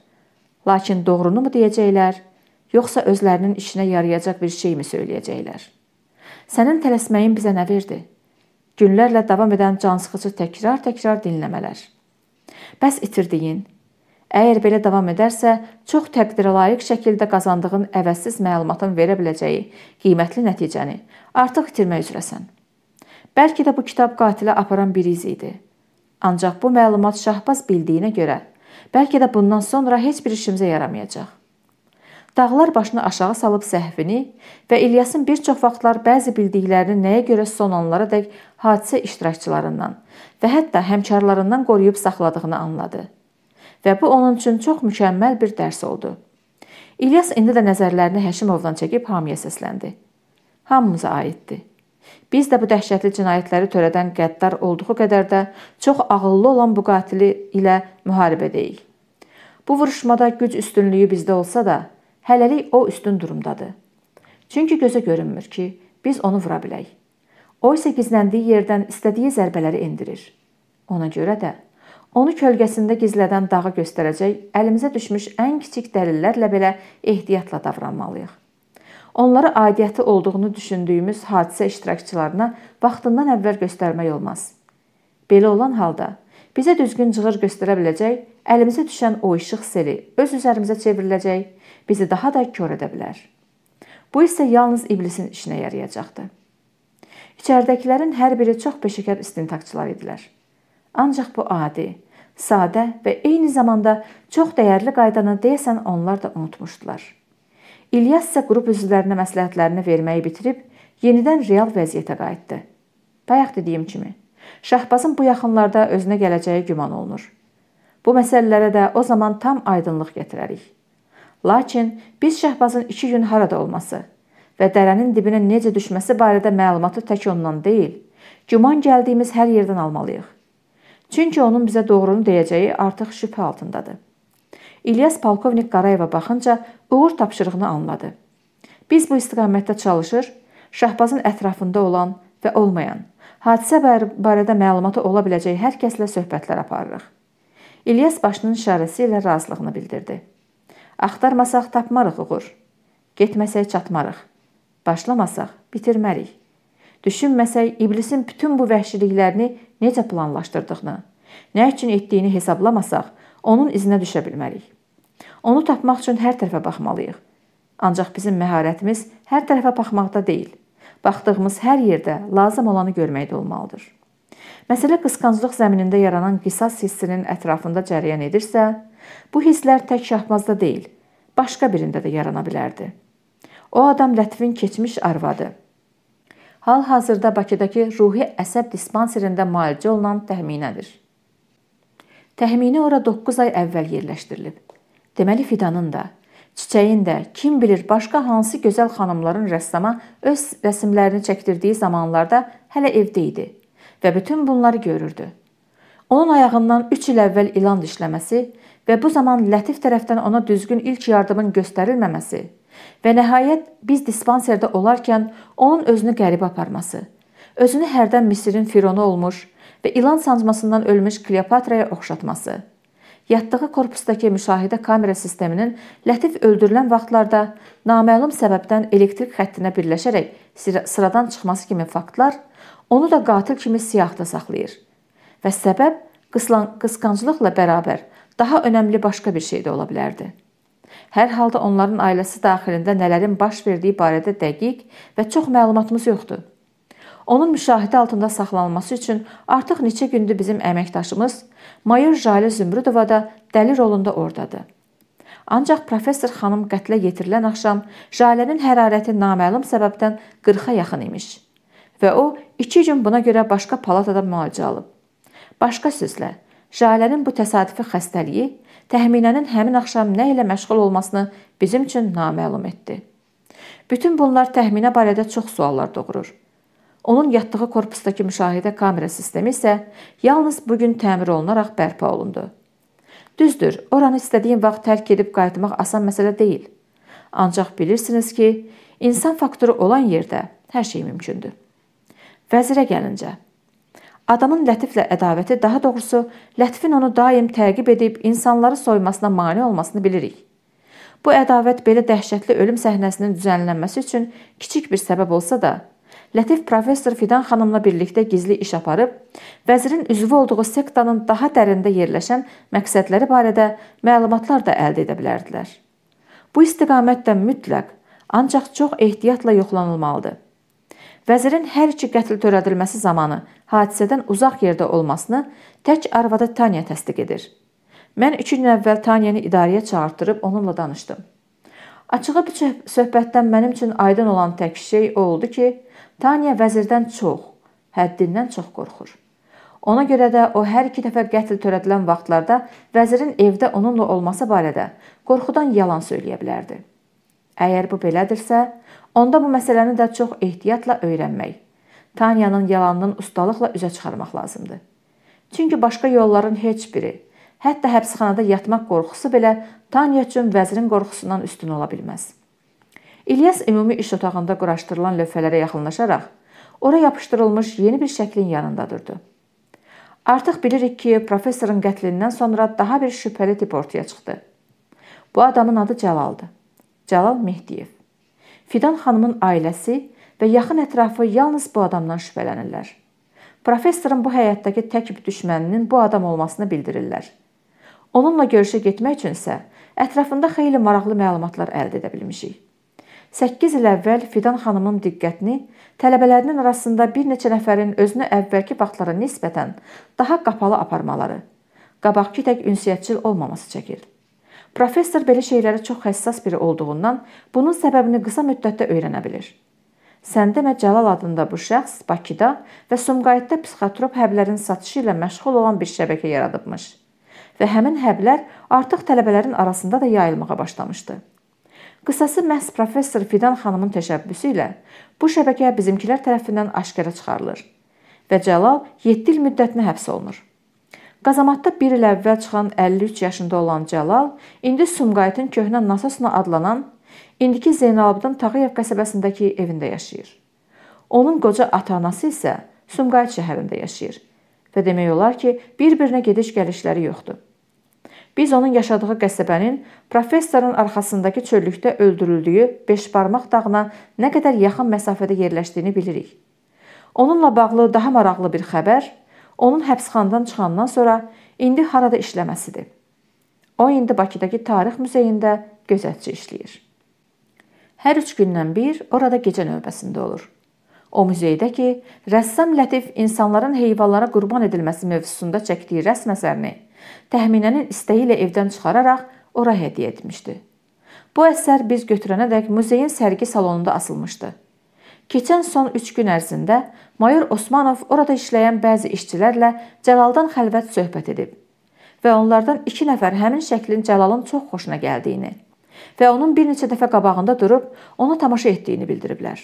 Lakin doğrunu mu deyəcəklər, yoxsa özlərinin işinə yarayacaq bir şeymi söyləyəcəklər? Sənin tələsməyin bizə nə verdi? günlərlə davam edən cansıxıcı təkrar-təkrar dinləmələr. Bəs itirdiyin Əgər belə davam edərsə, çox təqdirə layiq şəkildə qazandığın əvəzsiz məlumatın verə biləcəyi qiymətli nəticəni artıq itirmək üzrəsən. Bəlkə də bu kitab qatilə aparan bir iz idi. Ancaq bu məlumat Şahbaz bildiyinə görə, bəlkə də bundan sonra heç bir işimizə yaramayacaq dağlar başını aşağı salıb səhvini və İlyasın bir çox vaxtlar bəzi bildiklərini nəyə görə son anlara dək hadisə iştirakçılarından və hətta həmkarlarından qoruyub saxladığını anladı. Və bu onun üçün çox mükəmməl bir dərs oldu. İlyas indi də nəzərlərini Həşimovdan çəkib Hamiyə səsləndi. Hamımıza aiddir. Biz də bu dəhşətli cinayətləri törədən qəddar olduğu qədər də çox ağıllı olan bu qatili ilə müharibədəyik. Bu vuruşmada güc üstünlüyü bizdə olsa da, Hələlik o üstün durumdadır. Çünki gözə görünmür ki, biz onu vura bilək. O isə gizləndiyi yerdən istədiyi zərbələri endirir. Ona görə də onu kölgəsində gizlədən dağı göstərəcək əlimizə düşmüş ən kiçik dəlillərlə belə ehtiyatla davranmalıyıq. Onlara aidiyyəti olduğunu düşündüyümüz hadisə iştirakçılarına vaxtından əvvəl göstərmək olmaz. Belə olan halda bizə düzgün cığır göstərə biləcək, əlimizə düşən o işıq seli öz üzərimizə çevriləcək bizi daha da kör edə bilər. Bu isə yalnız iblisin işinə yarayacaqdı. İçəridəkilərin hər biri çox peşəkar istintaqçılar idilər. Ancaq bu adi, sadə və eyni zamanda çox dəyərli qaydanı deyəsən onlar da unutmuşdular. İlyas isə qrup üzvlərinə məsləhətlərini verməyi bitirib yenidən real vəziyyətə qayıtdı. Bayaq dediyim kimi, Şahbazın bu yaxınlarda özünə gələcəyi güman olunur. Bu məsələlərə də o zaman tam aydınlıq gətirərik. Lakin biz Şəhbazın 2 gün harada olması və dərənin dibinə necə düşməsi barədə məlumatı tək ondan deyil, güman gəldiyimiz hər yerdən almalıyıq. Çünki onun bizə doğrunu deyəcəyi artıq şübhə altındadır. İlyas polkovnik Qarayeva baxınca uğur tapşırığını anladı. Biz bu istiqamətdə çalışır, Şahbazın ətrafında olan və olmayan, hadisə barədə məlumatı ola biləcəyi hər kəslə söhbətlər aparırıq. İlyas başının işarəsi ilə razılığını bildirdi. Axtarmasaq tapmarıq uğur. Getməsək çatmarıq. Başlamasaq bitirmərik. Düşünməsək iblisin bütün bu vəhşiliklərini necə planlaşdırdığını, nə üçün etdiyini hesablamasaq onun izinə düşə bilmərik. Onu tapmaq üçün hər tərəfə baxmalıyıq. Ancaq bizim məharətimiz hər tərəfə baxmaqda deyil. Baxdığımız hər yerdə lazım olanı görməkdə olmalıdır. Məsələ qısqanclıq zəminində yaranan qisas hissinin ətrafında cərəyan edirsə, Bu hisslər tək Şahbazda deyil, başqa birində də yarana bilərdi. O adam Lətvin keçmiş arvadı. Hal-hazırda Bakıdakı ruhi əsəb dispanserində müalicə olunan təxminədir. Təxmini ora 9 ay əvvəl yerləşdirilib. Deməli Fidanın da, Çiçəyin də, kim bilir başqa hansı gözəl xanımların rəssama öz rəsimlərini çəkdirdiyi zamanlarda hələ evdə idi və bütün bunları görürdü. Onun ayağından 3 il əvvəl ilan dişləməsi və bu zaman Lətif tərəfdən ona düzgün ilk yardımın göstərilməməsi və nəhayət biz dispanserdə olarkən onun özünü qəribə aparması, özünü hərdən Misirin Fironu olmuş və ilan sancmasından ölmüş Kleopatraya oxşatması, yatdığı korpusdakı müşahidə kamera sisteminin Lətif öldürülən vaxtlarda naməlum səbəbdən elektrik xəttinə birləşərək sıradan çıxması kimi faktlar onu da qatil kimi siyahıda saxlayır və səbəb qısqanclıqla bərabər daha önəmli başqa bir şey də ola bilərdi. Hər halda onların ailəsi daxilində nələrin baş verdiyi barədə dəqiq və çox məlumatımız yoxdur. Onun müşahidə altında saxlanılması üçün artıq neçə gündür bizim əməkdaşımız mayor Jalə Zümrüdova da dəli rolunda ordadır. Ancaq professor xanım qətlə yetirilən axşam Jalənin hərarəti naməlum səbəbdən 40-a yaxın imiş və o 2 gün buna görə başqa palatada müalicə alıb. Başqa sözlə, Jalənin bu təsadüfi xəstəliyi təxminənin həmin axşam nə ilə məşğul olmasını bizim üçün naməlum etdi. Bütün bunlar təxminə barədə çox suallar doğurur. Onun yatdığı korpusdakı müşahidə kamera sistemi isə yalnız bu gün təmir olunaraq bərpa olundu. Düzdür, oranı istədiyin vaxt tərk edib qayıtmaq asan məsələ deyil. Ancaq bilirsiniz ki, insan faktoru olan yerdə hər şey mümkündür. Vəzirə gəlincə, Adamın Lətiflə ədavəti, daha doğrusu Lətifin onu daim təqib edib insanları soymasına mane olmasını bilirik. Bu ədavət belə dəhşətli ölüm səhnəsinin düzənlənməsi üçün kiçik bir səbəb olsa da, Lətif professor Fidan xanımla birlikdə gizli iş aparıb, vəzirin üzvü olduğu sektanın daha dərində yerləşən məqsədləri barədə məlumatlar da əldə edə bilərdilər. Bu istiqamətdə mütləq, ancaq çox ehtiyatla yoxlanılmalıdır. Vəzirin hər iki qətl törədilməsi zamanı hadisədən uzaq yerdə olmasını tək arvadı Tanya təsdiq edir. Mən 2 gün əvvəl Tanyanı idarəyə çağırtdırıb onunla danışdım. Açığı bu söhbətdən mənim üçün aydın olan tək şey o oldu ki, Tanya vəzirdən çox, həddindən çox qorxur. Ona görə də o hər iki dəfə qətl törədilən vaxtlarda vəzirin evdə onunla olması barədə qorxudan yalan söyləyə bilərdi. Əgər bu belədirsə, Onda bu məsələni də çox ehtiyatla öyrənmək, Tanyanın yalanının ustalıqla üzə çıxarmaq lazımdır. Çünki başqa yolların heç biri, hətta həbsxanada yatmaq qorxusu belə Tanya üçün vəzirin qorxusundan üstün ola bilməz. İlyas ümumi iş otağında quraşdırılan lövhələrə yaxınlaşaraq, ora yapışdırılmış yeni bir şəklin yanında durdu. Artıq bilirik ki, professorun qətlindən sonra daha bir şübhəli tip ortaya çıxdı. Bu adamın adı Cəlaldır. Cəlal Mehdiyev. Fidan xanımın ailəsi və yaxın ətrafı yalnız bu adamdan şübhələnirlər. Professorun bu həyatdakı tək düşməninin bu adam olmasını bildirirlər. Onunla görüşə getmək üçünsə ətrafında xeyli maraqlı məlumatlar əldə edə bilmişik. 8 il əvvəl Fidan xanımın diqqətini tələbələrinin arasında bir neçə nəfərin özünü əvvəlki vaxtlara nisbətən daha qapalı aparmaları, qabaqki tək ünsiyyətçil olmaması çəkir. Professor belə şeylərə çox həssas biri olduğundan bunun səbəbini qısa müddətdə öyrənə bilir. Sən demə Cəlal adında bu şəxs Bakıda və Sumqayıtda psixotrop həblərin satışı ilə məşğul olan bir şəbəkə yaradıbmış və həmin həblər artıq tələbələrin arasında da yayılmağa başlamışdı. Qısası məhz professor Fidan xanımın təşəbbüsü ilə bu şəbəkə bizimkilər tərəfindən aşkara çıxarılır və Cəlal 7 il müddətinə həbs olunur. Qazamatda bir il əvvəl çıxan 53 yaşında olan Cəlal indi Sumqayıtın köhnə Nasosna adlanan indiki Zeynalabdin Tağıyev qəsəbəsindəki evində yaşayır. Onun qoca ata-anası isə Sumqayıt şəhərində yaşayır və demək olar ki, bir-birinə gediş-gəlişləri yoxdur. Biz onun yaşadığı qəsəbənin professorun arxasındakı çöllükdə öldürüldüyü beşbarmaq dağına nə qədər yaxın məsafədə yerləşdiyini bilirik. Onunla bağlı daha maraqlı bir xəbər onun həbsxanadan çıxandan sonra indi harada işləməsidir. O indi Bakıdakı Tarix muzeyində gözətçi işləyir. Hər 3 gündən bir orada gecə növbəsində olur. O muzeydə ki, rəssam Lətif insanların heyvanlara qurban edilməsi mövzusunda çəkdiyi rəsm əsərini təxminənin istəyi ilə evdən çıxararaq ora hədiyyə etmişdi. Bu əsər biz götürənədək muzeyin sərgi salonunda asılmışdı. Keçən son 3 gün ərzində mayor Osmanov orada işləyən bəzi işçilərlə Cəlaldan xəlvət söhbət edib və onlardan 2 nəfər həmin şəklin Cəlalın çox xoşuna gəldiyini və onun bir neçə dəfə qabağında durub ona tamaşa etdiyini bildiriblər.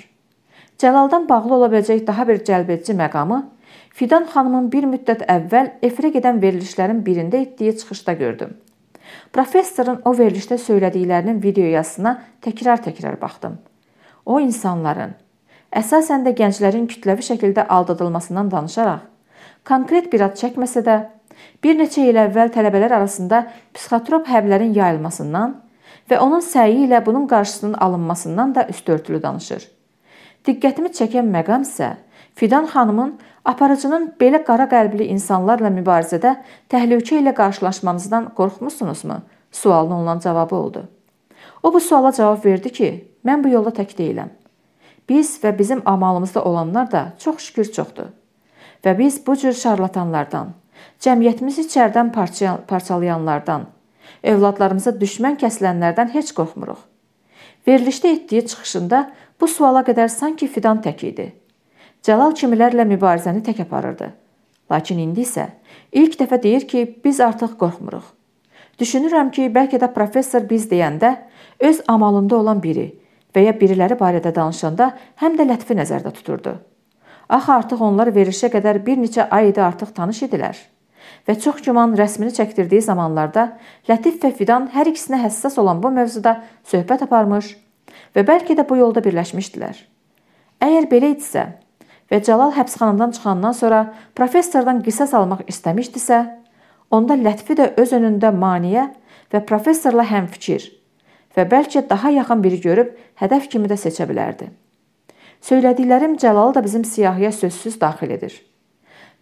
Cəlaldan bağlı ola biləcək daha bir cəlbedici məqamı Fidan xanımın bir müddət əvvəl efirə gedən verilişlərin birində etdiyi çıxışda gördüm. Professorun o verilişdə söylədiklərinin video yazısına təkrar-təkrar baxdım. O insanların əsasən də gənclərin kütləvi şəkildə aldadılmasından danışaraq, konkret bir ad çəkməsə də, bir neçə il əvvəl tələbələr arasında psixotrop həblərin yayılmasından və onun səyi ilə bunun qarşısının alınmasından da üstörtülü danışır. Diqqətimi çəkən məqam isə Fidan xanımın aparıcının belə qara qəlbli insanlarla mübarizədə təhlükə ilə qarşılaşmamızdan qorxmusunuzmu? sualına olan cavabı oldu. O bu suala cavab verdi ki, mən bu yolda tək deyiləm. Biz və bizim amalımızda olanlar da çox şükür çoxdur. Və biz bu cür şarlatanlardan, cəmiyyətimizi içərdən parçalayanlardan, övladlarımıza düşmən kəsilənlərdən heç qorxmuruq. Verilişdə etdiyi çıxışında bu suala qədər sanki fidan tək idi. Cəlal kimilərlə mübarizəni tək aparırdı. Lakin indi isə ilk dəfə deyir ki, biz artıq qorxmuruq. Düşünürəm ki, bəlkə də professor biz deyəndə öz amalında olan biri, və ya biriləri barədə danışanda həm də Lətifi nəzərdə tuturdu. Axı artıq onlar verişə qədər bir neçə ay idi artıq tanış idilər və çox güman rəsmini çəkdirdiyi zamanlarda Lətif və Fidan hər ikisinə həssas olan bu mövzuda söhbət aparmış və bəlkə də bu yolda birləşmişdilər. Əgər belə idisə və Cəlal həbsxanadan çıxandan sonra professordan qisas almaq istəmişdisə, onda Lətifi də öz önündə maneə və professorla həmfikir və bəlkə daha yaxın biri görüb hədəf kimi də seçə bilərdi. Söylədiklərim Cəlalı da bizim siyahıya sözsüz daxil edir.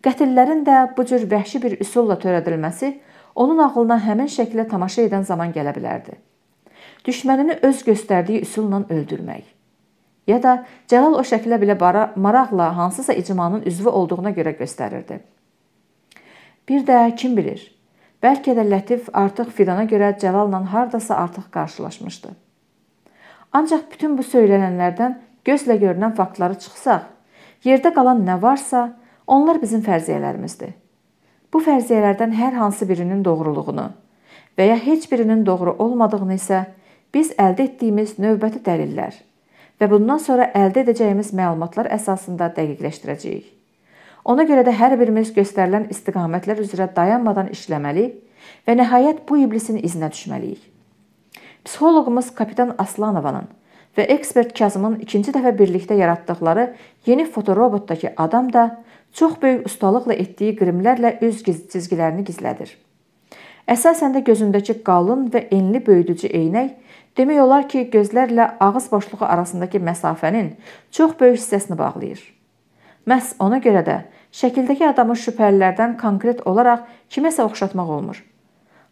Qətillərin də bu cür vəhşi bir üsulla törədilməsi onun ağlına həmin şəklə tamaşa edən zaman gələ bilərdi. Düşmənini öz göstərdiyi üsulla öldürmək. Ya da Cəlal o şəklə belə maraqla hansısa icmanın üzvü olduğuna görə göstərirdi. Bir də kim bilir? Bəlkə də Lətif artıq Fidana görə Cəlalla hardasa artıq qarşılaşmışdı. Ancaq bütün bu söylənənlərdən gözlə görünən faktları çıxsaq, yerdə qalan nə varsa, onlar bizim fərziyyələrimizdir. Bu fərziyyələrdən hər hansı birinin doğruluğunu və ya heç birinin doğru olmadığını isə biz əldə etdiyimiz növbəti dəlillər və bundan sonra əldə edəcəyimiz məlumatlar əsasında dəqiqləşdirəcəyik. Ona görə də hər birimiz göstərilən istiqamətlər üzrə dayanmadan işləməli və nəhayət bu iblisin izinə düşməliyik. Psixoloqumuz kapitan Aslanovanın və ekspert Kazımın ikinci dəfə birlikdə yaratdıqları yeni fotorobotdakı adam da çox böyük ustalıqla etdiyi qrimlərlə öz cizgilərini gizlədir. Əsasən də gözündəki qalın və enli böyüdücü eynək demək olar ki, gözlərlə ağız boşluğu arasındakı məsafənin çox böyük hissəsini bağlayır. Məhz ona görə də şəkildəki adamı şübhəlilərdən konkret olaraq kiməsə oxşatmaq olmur.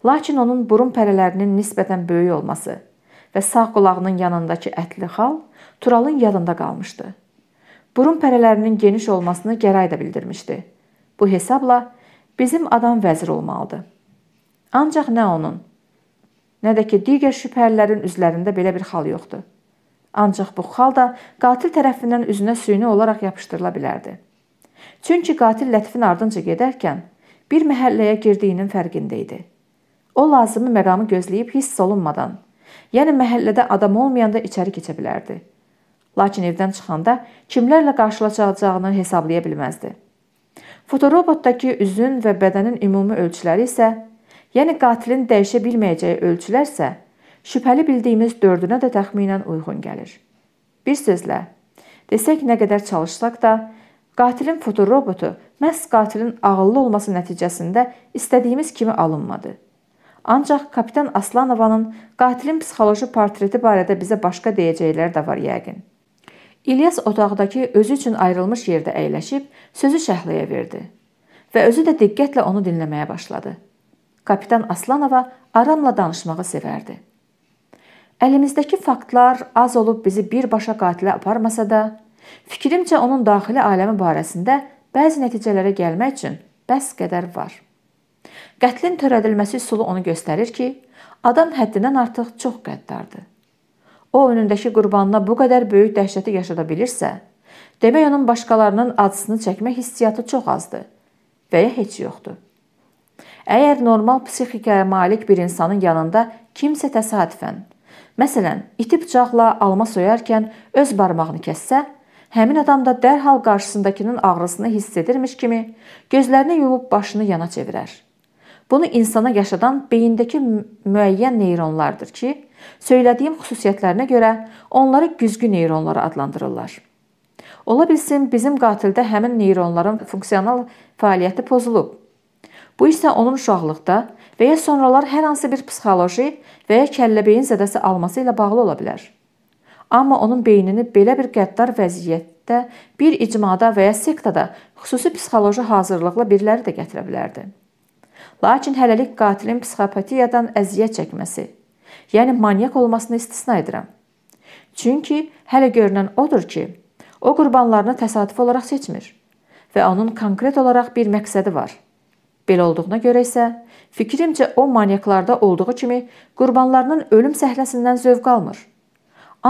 Lakin onun burun pərələrinin nisbətən böyük olması və sağ qulağının yanındakı ətli xal Turalın yadında qalmışdı. Burun pərələrinin geniş olmasını Gəray da bildirmişdi. Bu hesabla bizim adam vəzir olmalıdı. Ancaq nə onun, nə də ki digər şübhəlilərin üzlərində belə bir xal yoxdur. Ancaq bu xal da qatil tərəfindən üzünə süni olaraq yapışdırıla bilərdi. Çünki qatil Lətifin ardınca gedərkən bir məhəlləyə girdiyinin fərqində idi. O lazımi məqamı gözləyib hiss olunmadan, yəni məhəllədə adam olmayanda içəri keçə bilərdi. Lakin evdən çıxanda kimlərlə qarşılaşacağını hesablaya bilməzdi. Fotorobotdakı üzün və bədənin ümumi ölçüləri isə, yəni qatilin dəyişə bilməyəcəyi ölçülər isə şübhəli bildiyimiz dördünə də təxminən uyğun gəlir. Bir sözlə, desək nə qədər çalışsaq da, qatilin fotorobotu məhz qatilin ağıllı olması nəticəsində istədiyimiz kimi alınmadı. Ancaq kapitan Aslanovanın qatilin psixoloji portreti barədə bizə başqa deyəcəkləri də var yəqin. İlyas otaqdakı özü üçün ayrılmış yerdə əyləşib sözü Şəhləyə verdi və özü də diqqətlə onu dinləməyə başladı. Kapitan Aslanova aramla danışmağı sevərdi. Əlimizdəki faktlar az olub bizi birbaşa qatilə aparmasa da, fikrimcə onun daxili aləmi barəsində bəzi nəticələrə gəlmək üçün bəs qədər var. Qətlin törədilməsi üsulu onu göstərir ki, adam həddindən artıq çox qəddardır. O önündəki qurbanına bu qədər böyük dəhşəti yaşada bilirsə, demək onun başqalarının acısını çəkmə hissiyatı çox azdır və ya heç yoxdur. Əgər normal psixikaya malik bir insanın yanında kimsə təsadüfən Məsələn, iti bıçaqla alma soyarkən öz barmağını kəssə, həmin adam da dərhal qarşısındakının ağrısını hiss edirmiş kimi gözlərini yumub başını yana çevirər. Bunu insana yaşadan beyindəki müəyyən neyronlardır ki, söylədiyim xüsusiyyətlərinə görə onları güzgü neyronları adlandırırlar. Ola bilsin bizim qatildə həmin neyronların funksional fəaliyyəti pozulub Bu isə onun uşaqlıqda və ya sonralar hər hansı bir psixoloji və ya kəlləbeyin zədəsi alması ilə bağlı ola bilər. Amma onun beynini belə bir qəddar vəziyyətdə, bir icmada və ya sektada xüsusi psixoloji hazırlıqla biriləri də gətirə bilərdi. Lakin hələlik qatilin psixopatiyadan əziyyət çəkməsi, yəni manyak olmasını istisna edirəm. Çünki hələ görünən odur ki, o qurbanlarını təsadüf olaraq seçmir və onun konkret olaraq bir məqsədi var. Belə olduğuna görə isə fikrimcə o maniaklarda olduğu kimi qurbanlarının ölüm səhnəsindən zövq almır.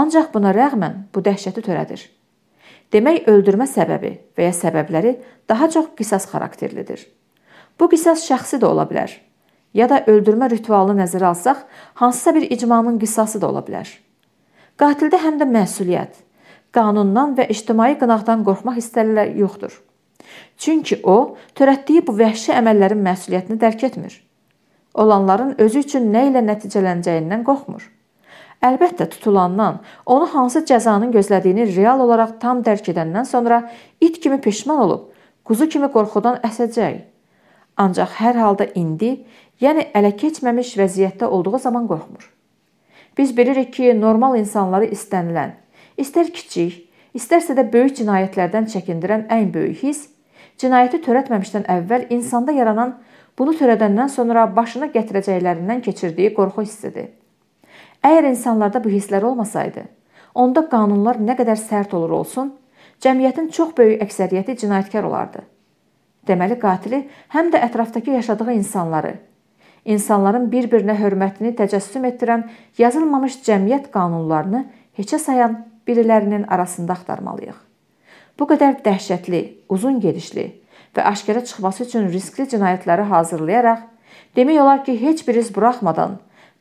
Ancaq buna rəğmən bu dəhşəti törədir. Demək, öldürmə səbəbi və ya səbəbləri daha çox qisas xarakterlidir. Bu qisas şəxsi də ola bilər, ya da öldürmə ritualını nəzərə alsaq, hansısa bir icmanın qisası da ola bilər. Qatildə həm də məsuliyyət, qanundan və ictimai qınaqdan qorxmaq hissələri yoxdur. Çünki o, törətdiyi bu vəhşi əməllərin məsuliyyətini dərk etmir. Olanların özü üçün nə ilə nəticələnəcəyindən qorxmur. Əlbəttə tutulandan, onu hansı cəzanın gözlədiyini real olaraq tam dərk edəndən sonra it kimi peşman olub, quzu kimi qorxudan əsəcək. Ancaq hər halda indi, yəni ələ keçməmiş vəziyyətdə olduğu zaman qorxmur. Biz bilirik ki, normal insanları istənilən, istər kiçik, istərsə də böyük cinayətlərdən çəkindirən ən böyük hiss cinayəti törətməmişdən əvvəl insanda yaranan, bunu törədəndən sonra başına gətirəcəklərindən keçirdiyi qorxu hissidir. Əgər insanlarda bu hisslər olmasaydı, onda qanunlar nə qədər sərt olur olsun, cəmiyyətin çox böyük əksəriyyəti cinayətkar olardı. Deməli qatili həm də ətrafdakı yaşadığı insanları, insanların bir-birinə hörmətini təcəssüm etdirən yazılmamış cəmiyyət qanunlarını heçə sayan birilərinin arasında axtarmalıyıq. Bu qədər dəhşətli, uzun gedişli və aşkara çıxması üçün riskli cinayətləri hazırlayaraq demək olar ki, heç bir iz buraxmadan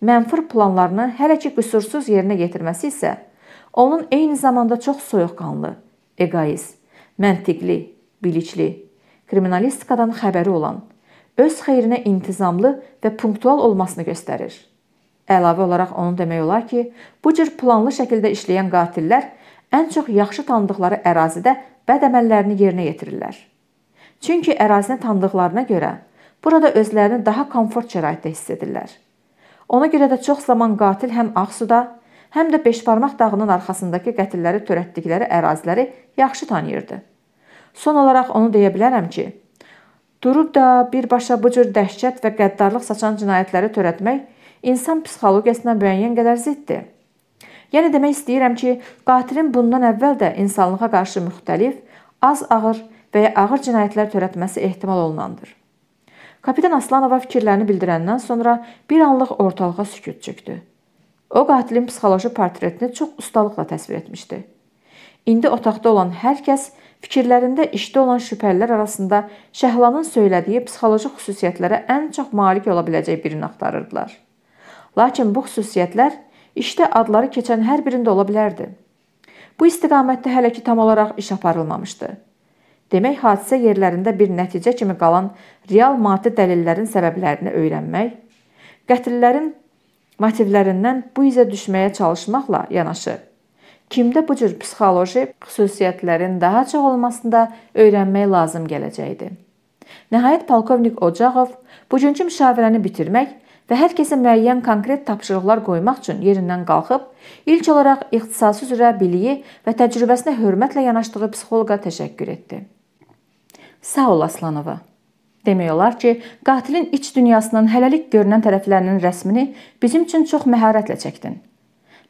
mənfur planlarını hələ ki qüsursuz yerinə yetirməsi isə onun eyni zamanda çox soyuqqanlı, eqoist, məntiqli, bilikli, kriminalistikadan xəbəri olan, öz xeyrinə intizamlı və punktual olmasını göstərir. Əlavə olaraq onu demək olar ki, bu cür planlı şəkildə işləyən qatillər ən çox yaxşı tanıdıqları ərazidə bəd əməllərini yerinə yetirirlər. Çünki ərazini tanıdıqlarına görə burada özlərini daha komfort şəraitdə hiss edirlər. Ona görə də çox zaman qatil həm Ağsuda, həm də Beşbarmaq dağının arxasındakı qətilləri törətdikləri əraziləri yaxşı tanıyırdı. Son olaraq onu deyə bilərəm ki, durub da birbaşa bu cür dəhşət və qəddarlıq saçan cinayətləri törətmək insan psixologiyasına müəyyən qədər ziddir. Yəni demək istəyirəm ki, qatilin bundan əvvəl də insanlığa qarşı müxtəlif, az ağır və ya ağır cinayətlər törətməsi ehtimal olunandır. Kapitan Aslanova fikirlərini bildirəndən sonra bir anlıq ortalığa sükut çökdü. O qatilin psixoloji portretini çox ustalıqla təsvir etmişdi. İndi otaqda olan hər kəs fikirlərində işdə olan şübhəlilər arasında Şəhlanın söylədiyi psixoloji xüsusiyyətlərə ən çox malik ola biləcək birini axtarırdılar. Lakin bu xüsusiyyətlər İşdə adları keçən hər birində ola bilərdi. Bu istiqamətdə hələ ki tam olaraq iş aparılmamışdı. Demək, hadisə yerlərində bir nəticə kimi qalan real maddi dəlillərin səbəblərini öyrənmək, qətillərin motivlərindən bu izə düşməyə çalışmaqla yanaşı kimdə bu cür psixoloji xüsusiyyətlərin daha çox olmasında öyrənmək lazım gələcəkdi. Nəhayət polkovnik Ocaqov bugünkü müşavirəni bitirmək və hər kəsə müəyyən konkret tapşırıqlar qoymaq üçün yerindən qalxıb, ilk olaraq ixtisası üzrə biliyi və təcrübəsinə hörmətlə yanaşdığı psixoloqa təşəkkür etdi. Sağ ol Aslanova. Demək olar ki, qatilin iç dünyasının hələlik görünən tərəflərinin rəsmini bizim üçün çox məharətlə çəkdin.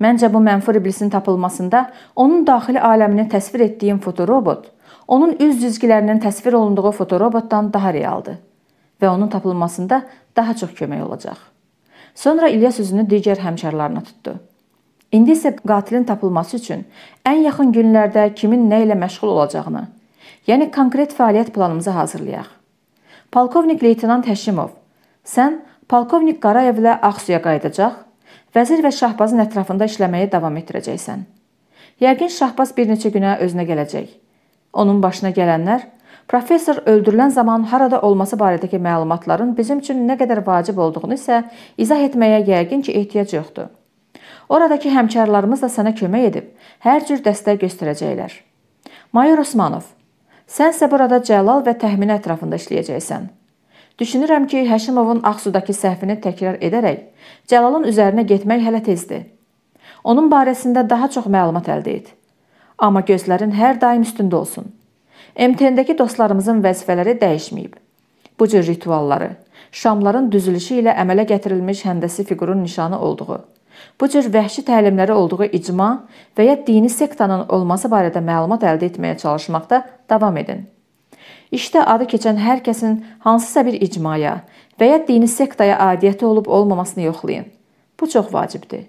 Məncə bu mənfur iblisin tapılmasında onun daxili aləmini təsvir etdiyin fotorobot onun üz cizgilərinin təsvir olunduğu fotorobotdan daha realdır və onun tapılmasında daha çox kömək olacaq. Sonra İlyas üzünü digər həmkarlarına tutdu. İndi isə qatilin tapılması üçün ən yaxın günlərdə kimin nə ilə məşğul olacağını, yəni konkret fəaliyyət planımızı hazırlayaq. Polkovnik leytenant Həşimov, sən polkovnik Qarayevlə Ağsuya qayıdacaq, vəzir və Şahbazın ətrafında işləməyə davam etdirəcəksən. Yəqin Şahbaz bir neçə günə özünə gələcək. Onun başına gələnlər Professor öldürülən zaman harada olması barədəki məlumatların bizim üçün nə qədər vacib olduğunu isə izah etməyə yəqin ki, ehtiyac yoxdur. Oradakı həmkarlarımız da sənə kömək edib, hər cür dəstək göstərəcəklər. Mayor Osmanov, sənsə burada Cəlal və Təhmin ətrafında işləyəcəksən. Düşünürəm ki, Həşimovun Ağsudakı səhvini təkrar edərək Cəlalın üzərinə getmək hələ tezdir. Onun barəsində daha çox məlumat əldə et. Amma gözlərin hər daim üstündə olsun. MTN-dəki dostlarımızın vəzifələri dəyişməyib. Bu cür ritualları, şamların düzülüşü ilə əmələ gətirilmiş həndəsi fiqurun nişanı olduğu, bu cür vəhşi təlimləri olduğu icma və ya dini sektanın olması barədə məlumat əldə etməyə çalışmaqda davam edin. İşdə adı keçən hər kəsin hansısa bir icmaya və ya dini sektaya aidiyyəti olub-olmamasını yoxlayın. Bu çox vacibdir.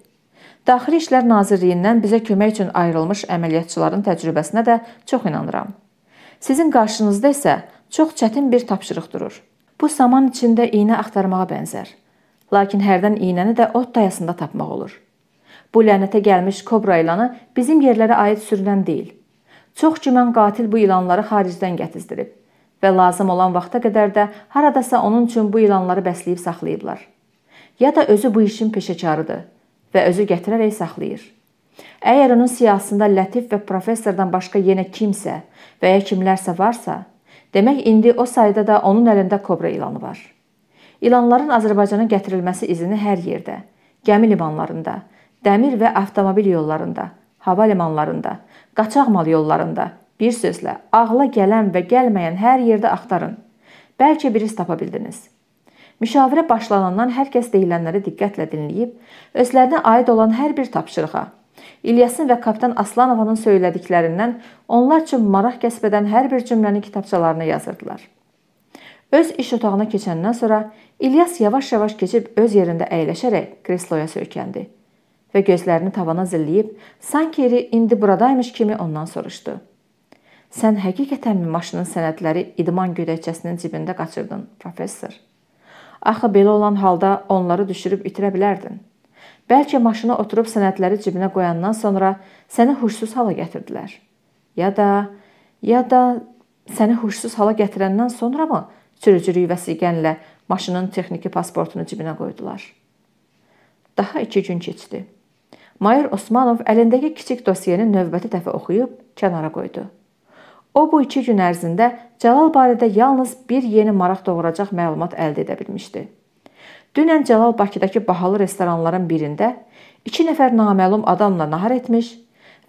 Daxili İşlər Nazirliyindən bizə kömək üçün ayrılmış əməliyyatçıların təcrübəsinə də çox inanıram. Sizin qarşınızda isə çox çətin bir tapşırıq durur. Bu saman içində iynə axtarmağa bənzər. Lakin hərdən iynəni də ot dayasında tapmaq olur. Bu lənətə gəlmiş kobra ilanı bizim yerlərə aid sürünən deyil. Çox güman qatil bu ilanları xaricdən gətizdirib və lazım olan vaxta qədər də haradasa onun üçün bu ilanları bəsləyib saxlayıblar. Ya da özü bu işin peşəkarıdır və özü gətirərək saxlayır. Əgər onun siyahısında Lətif və professordan başqa yenə kimsə və ya kimlərsə varsa, demək indi o sayda da onun əlində kobra ilanı var. İlanların Azərbaycana gətirilməsi izni hər yerdə, gəmi limanlarında, dəmir və avtomobil yollarında, hava limanlarında, qaçaq mal yollarında, bir sözlə ağla gələn və gəlməyən hər yerdə axtarın. Bəlkə birisi tapa bildiniz. Müşavirə başlanandan hər kəs deyilənləri diqqətlə dinləyib, özlərinə aid olan hər bir tapşırığa İlyasın və kapitan Aslanovanın söylədiklərindən onlar üçün maraq kəsb edən hər bir cümləni kitabçalarına yazırdılar. Öz iş otağına keçəndən sonra İlyas yavaş-yavaş keçib öz yerində əyləşərək kresloya söykəndi və gözlərini tavana zilləyib sanki eri indi buradaymış kimi ondan soruşdu. Sən həqiqətənmi maşının sənədləri idman gödəkçəsinin cibində qaçırdın, professor? Axı belə olan halda onları düşürüb itirə bilərdin. Bəlkə maşına oturub sənədləri cibinə qoyandan sonra səni huşsuz hala gətirdilər. Ya da ya da səni huşsuz hala gətirəndən sonra mı sürücülük vəsiqənlə maşının texniki pasportunu cibinə qoydular? Daha 2 gün keçdi. Mayor Osmanov əlindəki kiçik dosyeni növbəti dəfə oxuyub kənara qoydu. O bu 2 gün ərzində Cəlal barədə yalnız bir yeni maraq doğuracaq məlumat əldə edə bilmişdi. Dünən Cəlal Bakıdakı bahalı restoranların birində 2 nəfər naməlum adamla nahar etmiş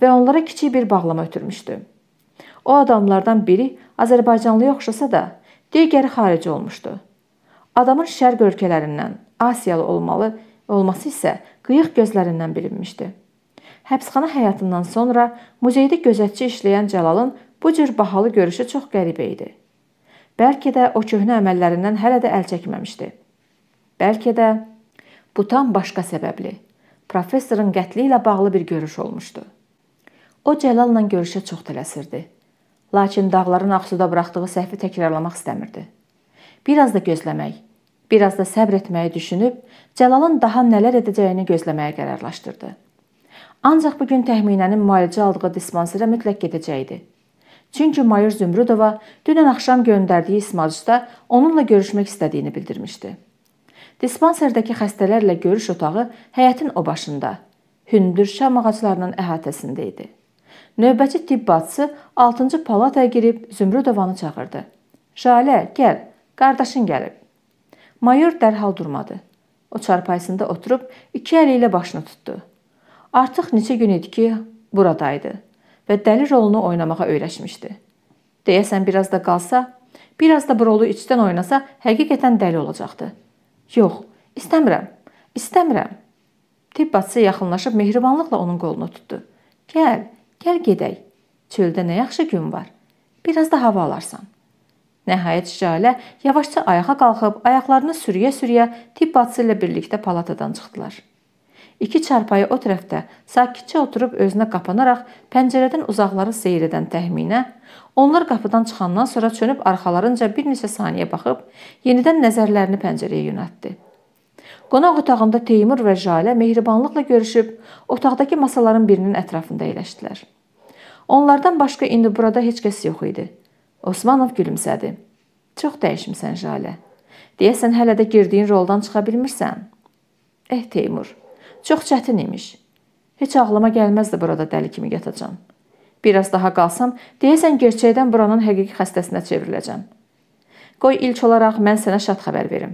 və onlara kiçik bir bağlama ötürmüşdü. O adamlardan biri Azərbaycanlıya oxşasa da, digəri xarici olmuşdu. Adamın şərq ölkələrindən, Asiyalı olmalı olması isə qıyıq gözlərindən bilinmişdi. Həbsxana həyatından sonra muzeydə gözətçi işləyən Cəlalın bu cür bahalı görüşü çox qəribə idi. Bəlkə də o köhnə əməllərindən hələ də əl çəkməmişdi. Bəlkə də bu tam başqa səbəbli professorun qətli ilə bağlı bir görüş olmuşdu. O Cəlalla görüşə çox tələsirdi. Lakin dağların axsuda buraxdığı səhvi təkrarlamaq istəmirdi. Bir az da gözləmək, bir az da səbr etməyi düşünüb Cəlalın daha nələr edəcəyini gözləməyə qərarlaşdırdı. Ancaq bu gün təxminənin müalicə aldığı dispanserə mütləq gedəcəydi. Çünki mayor Zümrüdova dünən axşam göndərdiyi ismacda onunla görüşmək istədiyini bildirmişdi. Dispanserdəki xəstələrlə görüş otağı həyətin o başında, hündür şam ağaclarının əhatəsində idi. Növbəti tibb bacısı 6-cı palataya girib Zümrüdovanı çağırdı. "Jalə, gəl, qardaşın gəlib." Mayor dərhal durmadı. O çarpayısında oturub iki əli ilə başını tutdu. Artıq neçə gün idi ki, buradaydı və dəli rolunu oynamağa öyrəşmişdi. Deyəsən biraz da qalsa, biraz da bu rolu içdən oynasa, həqiqətən dəli olacaqdı. Yox, istəmirəm. İstəmirəm. Tibb bacısı yaxınlaşıb mehribanlıqla onun qolunu tutdu. Gəl, gəl gedək. Çöldə nə yaxşı gün var. Biraz da hava alarsan. Nəhayət Şələ yavaşca ayağa qalxıb ayaqlarını sürüyə-sürüyə tibb bacısı ilə birlikdə palatadan çıxdılar. İki çarpayı o tərəfdə sakitcə oturub özünə qapanaraq pəncərədən uzaqları seyr edən təxminə, onlar qapıdan çıxandan sonra çönüb arxalarınca bir neçə saniyə baxıb yenidən nəzərlərini pəncərəyə yönəltdi. Qonaq otağında Teymur və Jalə mehribanlıqla görüşüb otaqdakı masaların birinin ətrafında əyləşdilər. Onlardan başqa indi burada heç kəs yox idi. Osmanov gülümsədi. Çox dəyişmisən Jalə. Deyəsən hələ də girdiyin roldan çıxa bilmirsən. Eh Teymur, Çox çətin imiş. Heç ağlıma gəlməzdi burada dəli kimi yatacam. Bir az daha qalsam, deyəsən gerçəkdən buranın həqiqi xəstəsinə çevriləcəm. Qoy ilk olaraq mən sənə şad xəbər verim.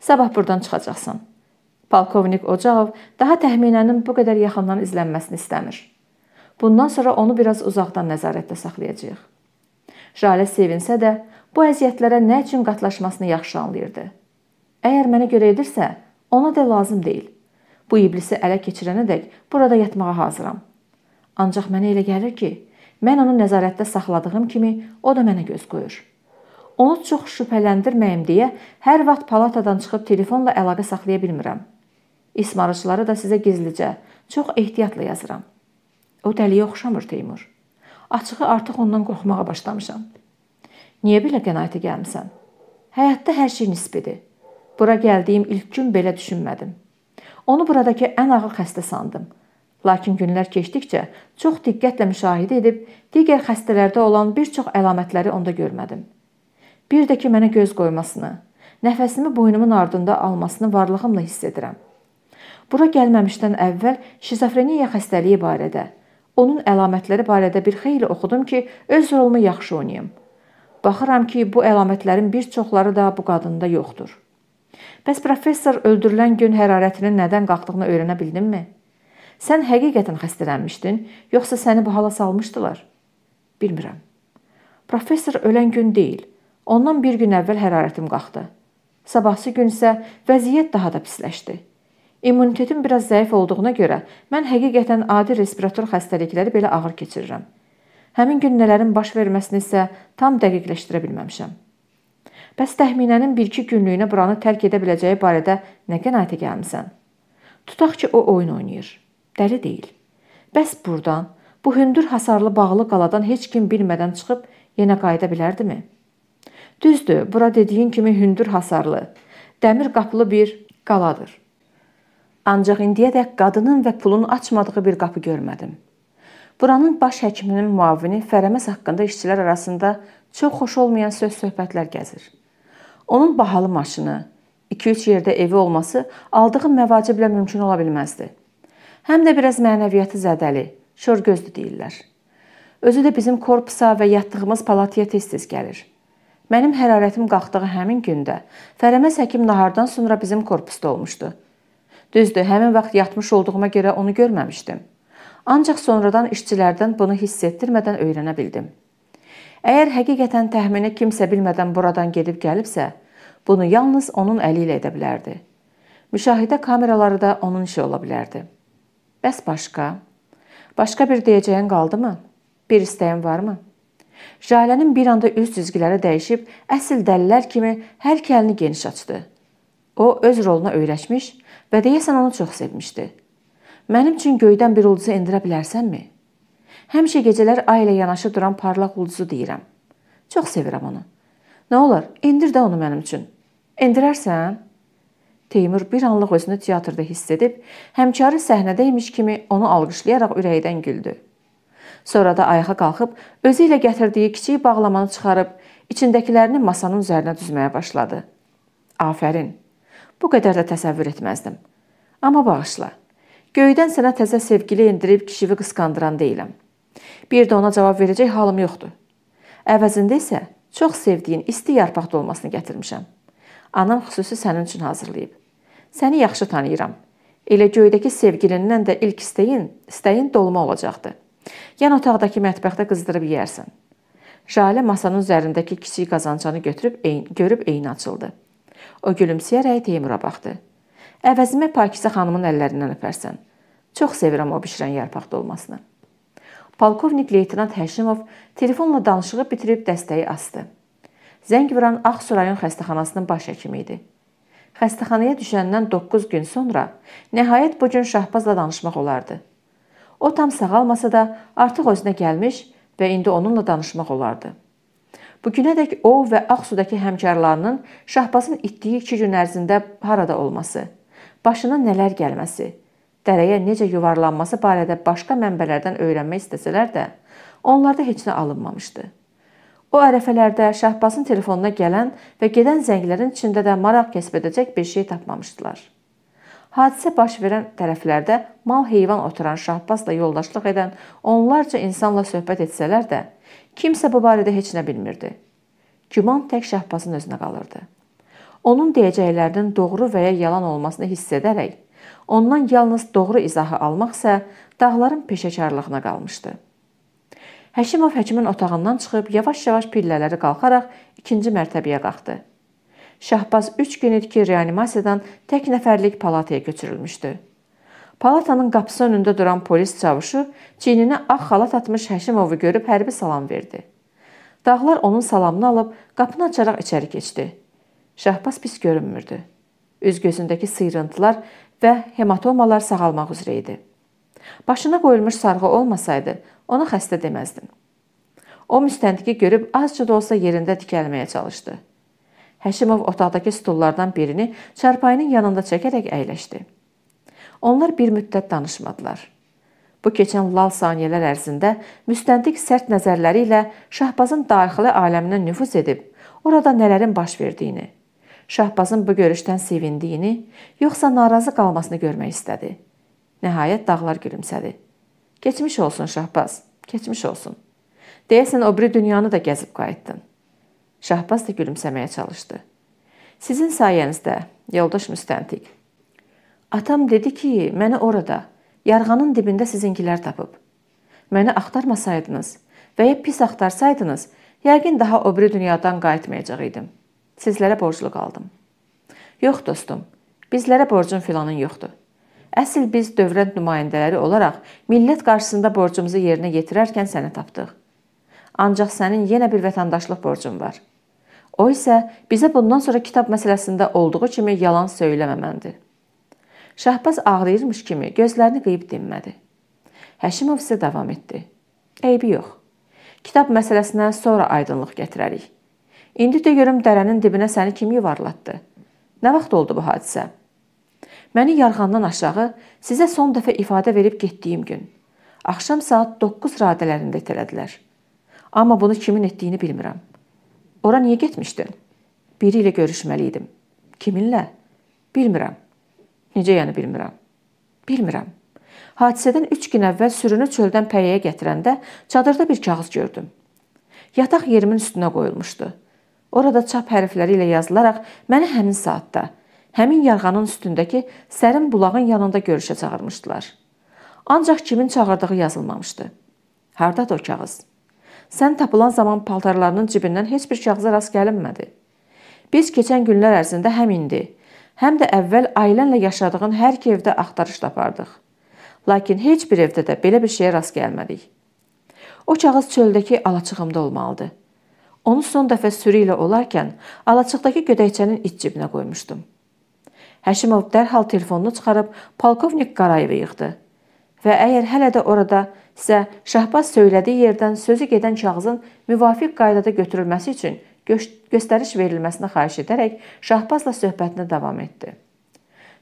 Sabah burdan çıxacaqsan. Polkovnik Ocaqov daha təxminənin bu qədər yaxından izlənməsini istəmir. Bundan sonra onu biraz uzaqdan nəzarətdə saxlayacağıq. Jalə sevinsə də, bu əziyyətlərə nə üçün qatlaşmasını yaxşı anlayırdı. Əgər mənə görə edirsə, ona da lazım deyil bu iblisi ələ keçirənədək burada yatmağa hazıram. Ancaq mənə elə gəlir ki, mən onu nəzarətdə saxladığım kimi o da mənə göz qoyur. Onu çox şübhələndirməyim deyə hər vaxt palatadan çıxıb telefonla əlaqə saxlaya bilmirəm. İsmarışları da sizə gizlicə, çox ehtiyatla yazıram. O dəliyə oxşamır Teymur. Açığı artıq ondan qorxmağa başlamışam. Niyə belə qənaətə gəlmisən? Həyatda hər şey nisbidir. Bura gəldiyim ilk gün belə düşünmədim. Onu buradakı ən ağır xəstə sandım. Lakin günlər keçdikcə çox diqqətlə müşahidə edib digər xəstələrdə olan bir çox əlamətləri onda görmədim. Bir də ki, mənə göz qoymasını, nəfəsimi boynumun ardında almasını varlığımla hiss edirəm. Bura gəlməmişdən əvvəl şizofreniya xəstəliyi barədə, onun əlamətləri barədə bir xeyli oxudum ki, öz rolumu yaxşı oynayım. Baxıram ki, bu əlamətlərin bir çoxları da bu qadında yoxdur. Bəs professor öldürülən gün hərarətinin nədən qalxdığını öyrənə bildinmi? Sən həqiqətən xəstələnmişdin, yoxsa səni bu hala salmışdılar? Bilmirəm. Professor ölən gün deyil, ondan bir gün əvvəl hərarətim qalxdı. Sabahsı gün isə vəziyyət daha da pisləşdi. İmmunitetim biraz zəif olduğuna görə mən həqiqətən adi respirator xəstəlikləri belə ağır keçirirəm. Həmin gün nələrin baş verməsini isə tam dəqiqləşdirə bilməmişəm. Bəs təxminənin 1-2 günlüyünə buranı tərk edə biləcəyi barədə nə qənaətə gəlmisən? Tutaq ki, o oyun oynayır. Dəli deyil. Bəs burdan, bu hündür hasarlı bağlı qaladan heç kim bilmədən çıxıb yenə qayıda bilərdimi? Düzdür, bura dediyin kimi hündür hasarlı, dəmir qapılı bir qaladır. Ancaq indiyədək qadının və pulun açmadığı bir qapı görmədim. Buranın baş həkiminin müavini Fərəməz haqqında işçilər arasında çox xoş olmayan söz-söhbətlər gəzir. Onun bahalı maşını, 2-3 yerdə evi olması aldığı məvaciblə mümkün ola bilməzdi. Həm də biraz mənəviyyatı zədəli, şor gözlü deyirlər. Özü də bizim korpusa və yatdığımız palataya tez-tez gəlir. Mənim hərarətim qalxdığı həmin gündə Fərəməz həkim nahardan sonra bizim korpusda olmuşdu. Düzdür, həmin vaxt yatmış olduğuma görə onu görməmişdim. Ancaq sonradan işçilərdən bunu hiss etdirmədən öyrənə bildim. Əgər həqiqətən təxmini kimsə bilmədən buradan gedib gəlibsə, bunu yalnız onun əli ilə edə bilərdi. Müşahidə kameraları da onun işi ola bilərdi. Bəs başqa? Başqa bir deyəcəyin qaldı mı? Bir istəyin varmı? Jalənin bir anda üz cizgiləri dəyişib, əsl dəlilər kimi hər kəlini geniş açdı. O öz roluna öyrəşmiş və deyəsən onu çox sevmişdi. Mənim üçün göydən bir ulduzu endirə bilərsənmi? Həmişə gecələr ay ilə yanaşı duran parlaq ulduzu deyirəm. Çox sevirəm onu. Nə olar, endir də onu mənim üçün. Endirərsən? Teymur bir anlıq özünü teatrda hiss edib, həmkarı səhnədə imiş kimi onu alqışlayaraq ürəkdən güldü. Sonra da ayağa qalxıb özü ilə gətirdiyi kiçik bağlamanı çıxarıb içindəkilərini masanın üzərinə düzməyə başladı. Afərin. Bu qədər də təsəvvür etməzdim. Amma bağışla. Göydən sənə təzə sevgili endirib kişivi qısqandıran deyiləm. Bir də ona cavab verəcək halım yoxdur. Əvəzində isə çox sevdiyin isti yarpaq dolmasını gətirmişəm. Anam xüsusi sənin üçün hazırlayıb. Səni yaxşı tanıyıram. Elə göydəki sevgilindən də ilk istəyin, istəyin dolma olacaqdı. Yan otaqdakı mətbəxdə qızdırıb yeyərsən. Jalə masanın üzərindəki kiçik qazancanı götürüb eyn, görüb eyni açıldı. O gülümsəyərək Teymura baxdı. Əvəzimə Pakizə xanımın əllərindən öpərsən. Çox sevirəm o bişirən yarpaq dolmasını. Polkovnik leytenant Həşimov telefonla danışığı bitirib dəstəyi asdı. Zəng vuran Ağsu rayon xəstəxanasının baş həkimi idi. Xəstəxanaya düşəndən 9 gün sonra nəhayət bu gün Şahbazla danışmaq olardı. O tam sağalmasa da artıq özünə gəlmiş və indi onunla danışmaq olardı. Bu günədək o və Ağsudakı həmkarlarının Şahbazın itdiyi 2 gün ərzində harada olması, başına nələr gəlməsi, dərəyə necə yuvarlanması barədə başqa mənbələrdən öyrənmək istəsələr də, onlarda heç nə alınmamışdı. O ərəfələrdə Şahbasın telefonuna gələn və gedən zənglərin içində də maraq kəsb edəcək bir şey tapmamışdılar. Hadisə baş verən tərəflərdə mal-heyvan oturan Şahbasla yoldaşlıq edən onlarca insanla söhbət etsələr də, kimsə bu barədə heç nə bilmirdi. Güman tək Şahbasın özünə qalırdı. Onun deyəcəklərinin doğru və ya yalan olmasını hiss edərək Ondan yalnız doğru izahı almaq isə dağların peşəkarlığına qalmışdı. Həşimov həkimin otağından çıxıb yavaş-yavaş pillələri qalxaraq ikinci mərtəbəyə qalxdı. Şahbaz 3 gün idi ki, reanimasiyadan tək nəfərlik palataya götürülmüşdü. Palatanın qapısı önündə duran polis çavuşu çiyninə ağ xalat atmış Həşimovu görüb hərbi salam verdi. Dağlar onun salamını alıb qapını açaraq içəri keçdi. Şahbaz pis görünmürdü. Üz gözündəki sıyrıntılar və hematomalar sağalmaq üzrə idi. Başına qoyulmuş sarğı olmasaydı, ona xəstə deməzdim. O müstəntiqi görüb azca da olsa yerində tikəlməyə çalışdı. Həşimov otaqdakı stullardan birini çarpayının yanında çəkərək əyləşdi. Onlar bir müddət danışmadılar. Bu keçən lal saniyələr ərzində müstəntiq sərt nəzərləri ilə Şahbazın daxili aləminə nüfuz edib, orada nələrin baş verdiyini, Şahbazın bu görüşdən sevindiyini, yoxsa narazı qalmasını görmək istədi. Nəhayət dağlar gülümsədi. Keçmiş olsun Şahbaz, keçmiş olsun. Deyəsən o biri dünyanı da gəzib qayıtdın. Şahbaz da gülümsəməyə çalışdı. Sizin sayənizdə, yoldaş müstəntiq. Atam dedi ki, məni orada, yarğanın dibində sizinkilər tapıb. Məni axtarmasaydınız və ya pis axtarsaydınız, yəqin daha o biri dünyadan qayıtmayacaq idim sizlərə borclu qaldım. Yox dostum, bizlərə borcun filanın yoxdur. Əsl biz dövlət nümayəndələri olaraq millət qarşısında borcumuzu yerinə yetirərkən səni tapdıq. Ancaq sənin yenə bir vətəndaşlıq borcun var. O isə bizə bundan sonra kitab məsələsində olduğu kimi yalan söyləməməndir. Şahbaz ağlayırmış kimi gözlərini qıyıb dinmədi. Həşimov isə davam etdi. Eybi yox. Kitab məsələsinə sonra aydınlıq gətirərik. İndi də görüm dərənin dibinə səni kim yuvarlatdı? Nə vaxt oldu bu hadisə? Məni yarğandan aşağı sizə son dəfə ifadə verib getdiyim gün. Axşam saat 9 radələrində itələdilər. Amma bunu kimin etdiyini bilmirəm. Ora niyə getmişdin? Biri ilə görüşməli idim. Kiminlə? Bilmirəm. Necə yəni bilmirəm? Bilmirəm. Hadisədən 3 gün əvvəl sürünü çöldən pəyəyə gətirəndə çadırda bir kağız gördüm. Yataq yerimin üstünə qoyulmuşdu. Orada çap hərfləri ilə yazılaraq məni həmin saatda, həmin yarğanın üstündəki sərin bulağın yanında görüşə çağırmışdılar. Ancaq kimin çağırdığı yazılmamışdı. Hardadır o kağız? Sən tapılan zaman paltarlarının cibindən heç bir kağıza rast gəlinmədi. Biz keçən günlər ərzində həm indi, həm də əvvəl ailənlə yaşadığın hər iki evdə axtarış tapardıq. Lakin heç bir evdə də belə bir şeyə rast gəlmədik. O kağız çöldəki alaçığımda olmalıdır. Onu son dəfə sürü ilə olarkən alaçıqdakı gödəkçənin iç cibinə qoymuşdum. Həşimov dərhal telefonunu çıxarıb polkovnik Qarayevə yığdı. Və əgər hələ də orada isə Şahbaz söylədiyi yerdən sözü gedən kağızın müvafiq qaydada götürülməsi üçün göstəriş verilməsini xahiş edərək Şahbazla söhbətinə davam etdi.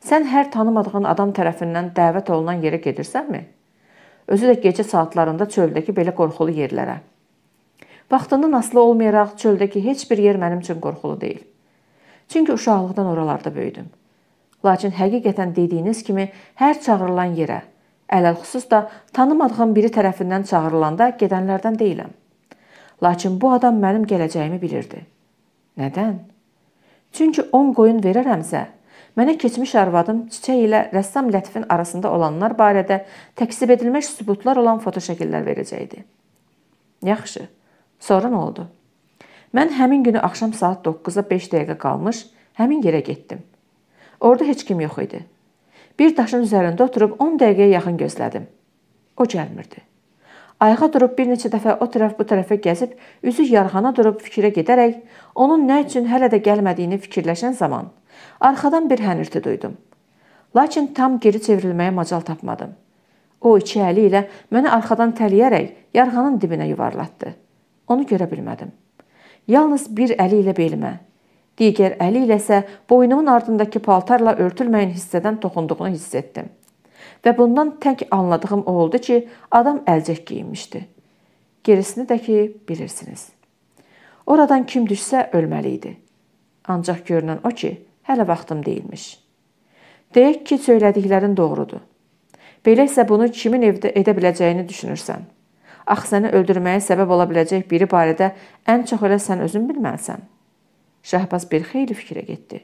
Sən hər tanımadığın adam tərəfindən dəvət olunan yerə gedirsənmi? Özü də gecə saatlarında çöldəki belə qorxulu yerlərə. Vaxtından asılı olmayaraq çöldəki heç bir yer mənim üçün qorxulu deyil. Çünki uşaqlıqdan oralarda böyüdüm. Lakin həqiqətən dediyiniz kimi hər çağırılan yerə, ələlxüsus da tanımadığım biri tərəfindən çağırılanda gedənlərdən deyiləm. Lakin bu adam mənim gələcəyimi bilirdi. Nədən? Çünki 10 qoyun verərəmsə, mənə keçmiş arvadım Çiçək ilə rəssam Lətifin arasında olanlar barədə təksib edilmiş sübutlar olan fotoşəkillər verəcəydi. Yaxşı. Sonra nə oldu? Mən həmin günü axşam saat 9-a 5 dəqiqə qalmış həmin yerə getdim. Orda heç kim yox idi. Bir daşın üzərində oturub 10 dəqiqəyə yaxın gözlədim. O gəlmirdi. Ayağa durub bir neçə dəfə o tərəf bu tərəfə gəzib, üzü yarğana durub fikrə gedərək, onun nə üçün hələ də gəlmədiyini fikirləşən zaman arxadan bir hənirti duydum. Lakin tam geri çevrilməyə macal tapmadım. O iki əli ilə məni arxadan tələyərək yarğanın dibinə yuvarlatdı. Onu görə bilmədim. Yalnız bir əli ilə belimə, digər əli ilə isə boynumun ardındakı paltarla örtülməyən hissədən toxunduğunu hiss etdim. Və bundan tək anladığım o oldu ki, adam əlcək geyinmişdi. Gerisini də ki, bilirsiniz. Oradan kim düşsə ölməli idi. Ancaq görünən o ki, hələ vaxtım deyilmiş. Deyək ki, söylədiklərin doğrudur. Belə isə bunu kimin evdə edə biləcəyini düşünürsən axı səni öldürməyə səbəb ola biləcək biri barədə ən çox elə sən özün bilməlisən. Şahbaz bir xeyli fikrə getdi.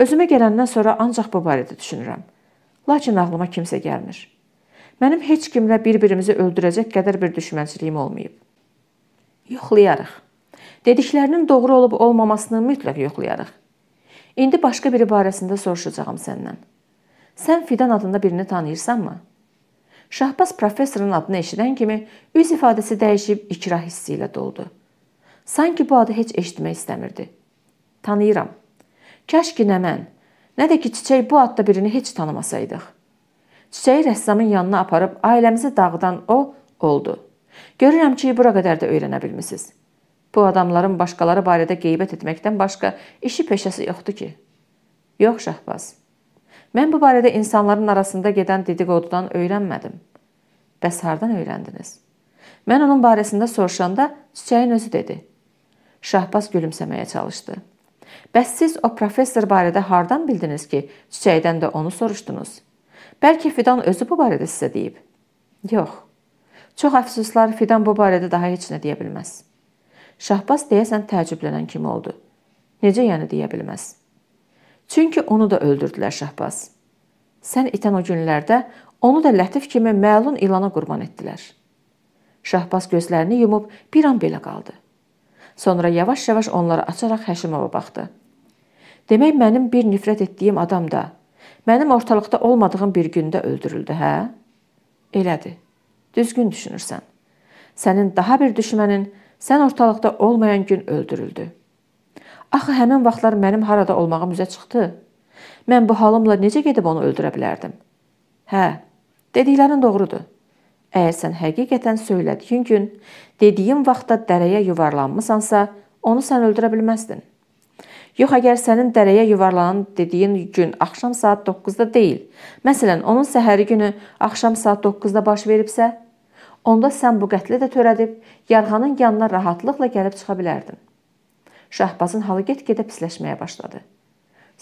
Özümə gələndən sonra ancaq bu barədə düşünürəm. Lakin ağlıma kimsə gəlmir. Mənim heç kimlə bir-birimizi öldürəcək qədər bir düşmənçiliyim olmayıb. Yoxlayarıq. Dediklərinin doğru olub olmamasını mütləq yoxlayarıq. İndi başqa biri barəsində soruşacağam səndən. Sən Fidan adında birini tanıyırsanmı? Şahbaz professorun adını eşidən kimi üz ifadəsi dəyişib ikrah hissi ilə doldu. Sanki bu adı heç eşitmək istəmirdi. Tanıyıram. Kaş ki nə mən, nə də ki çiçək bu adda birini heç tanımasaydıq. Çiçəyi rəssamın yanına aparıb ailəmizi dağıdan o oldu. Görürəm ki, bura qədər də öyrənə bilmisiniz. Bu adamların başqaları barədə qeybət etməkdən başqa işi peşəsi yoxdur ki. Yox Şahbaz. Mən bu barədə insanların arasında gedən didiqodudan öyrənmədim. Bəs hardan öyrəndiniz? Mən onun barəsində soruşanda çiçəyin özü dedi. Şahbaz gülümsəməyə çalışdı. Bəs siz o professor barədə hardan bildiniz ki, çiçəkdən də onu soruşdunuz? Bəlkə Fidan özü bu barədə sizə deyib. Yox. Çox əfsuslar, Fidan bu barədə daha heç nə deyə bilməz. Şahbaz deyəsən təəccüblənən kimi oldu. Necə yəni deyə bilməz? Çünki onu da öldürdülər Şahbaz. Sən itən o günlərdə onu da Lətif kimi məlun ilana qurban etdilər. Şahbaz gözlərini yumub bir an belə qaldı. Sonra yavaş-yavaş onları açaraq Həşimova baxdı. Demək mənim bir nifrət etdiyim adam da mənim ortalıqda olmadığım bir gündə öldürüldü, hə? Elədi. Düzgün düşünürsən. Sənin daha bir düşmənin sən ortalıqda olmayan gün öldürüldü. Axı həmin vaxtlar mənim harada olmağım üzə çıxdı. Mən bu halımla necə gedib onu öldürə bilərdim? Hə, dediklərin doğrudur. Əgər sən həqiqətən söylədiyin gün, dediyim vaxtda dərəyə yuvarlanmısansa, onu sən öldürə bilməzdin. Yox, əgər sənin dərəyə yuvarlanan dediyin gün axşam saat 9-da deyil, məsələn, onun səhəri günü axşam saat 9-da baş veribsə, onda sən bu qətli də törədib yarğanın yanına rahatlıqla gəlib çıxa bilərdin. Şahbazın halı get-gedə pisləşməyə başladı.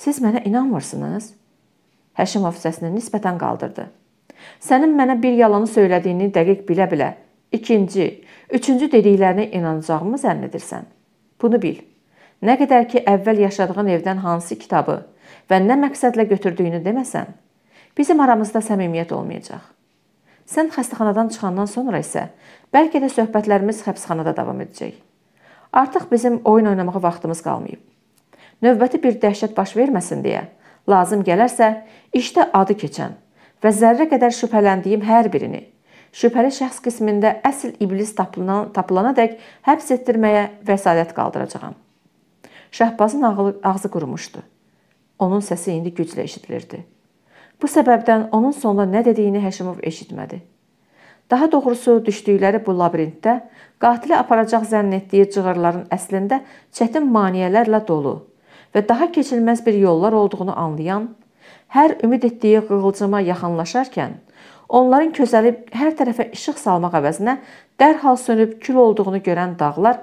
Siz mənə inanmırsınız? Həşimov səsini nisbətən qaldırdı. Sənin mənə bir yalanı söylədiyini dəqiq bilə-bilə ikinci, üçüncü dediklərinə inanacağımı zənn edirsən? Bunu bil. Nə qədər ki əvvəl yaşadığın evdən hansı kitabı və nə məqsədlə götürdüyünü deməsən, bizim aramızda səmimiyyət olmayacaq. Sən xəstəxanadan çıxandan sonra isə bəlkə də söhbətlərimiz həbsxanada davam edəcək. Artıq bizim oyun oynamağa vaxtımız qalmayıb. Növbəti bir dəhşət baş verməsin deyə lazım gələrsə işdə adı keçən və zərrə qədər şübhələndiyim hər birini şübhəli şəxs qismində əsl iblis tapılan tapılana dək həbs etdirməyə vəsait qaldıracağam. Şəhbazın ağlı, ağzı qurumuşdu. Onun səsi indi güclə eşidilirdi. Bu səbəbdən onun sonda nə dediyini Həşimov eşitmədi. Daha doğrusu düşdükləri bu labirintdə qatili aparacaq zənn etdiyi cığırların əslində çətin maneələrlə dolu və daha keçilməz bir yollar olduğunu anlayan, hər ümid etdiyi qığılcıma yaxınlaşarkən onların kösəlib hər tərəfə işıq salmaq əvəzinə dərhal sönüb kül olduğunu görən dağlar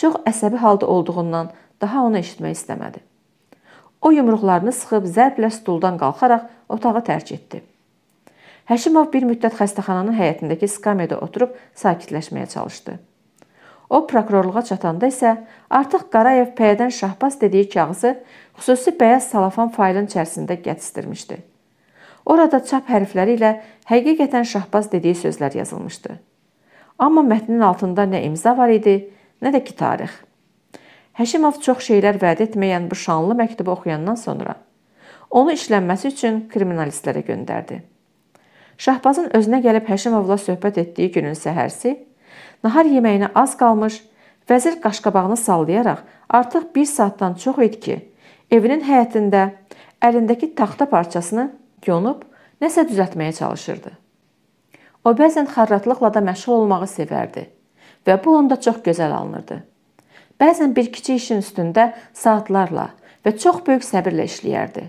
çox əsəbi halda olduğundan daha onu eşitmək istəmədi. O yumruqlarını sıxıb zərblə stuldan qalxaraq otağı tərk etdi. Həşimov bir müddət xəstəxananın həyətindəki skamyada oturub sakitləşməyə çalışdı. O prokurorluğa çatanda isə artıq Qarayev pəyədən Şahbaz dediyi kağızı xüsusi bəyaz salafan faylın içərisində gətizdirmişdi. Orada çap hərfləri ilə həqiqətən Şahbaz dediyi sözlər yazılmışdı. Amma mətnin altında nə imza var idi, nə də ki tarix. Həşimov çox şeylər vəd etməyən bu şanlı məktubu oxuyandan sonra onu işlənməsi üçün kriminalistlərə göndərdi. Şahbazın özünə gəlib Həşimovla söhbət etdiyi günün səhərsi, nahar yeməyinə az qalmış, vəzir qaşqabağını sallayaraq artıq 1 saatdan çox idi ki, evinin həyətində əlindəki taxta parçasını yonub nəsə düzəltməyə çalışırdı. O bəzən xarratlıqla da məşğul olmağı sevərdi və bu onda çox gözəl alınırdı. Bəzən bir kiçik işin üstündə saatlarla və çox böyük səbirlə işləyərdi.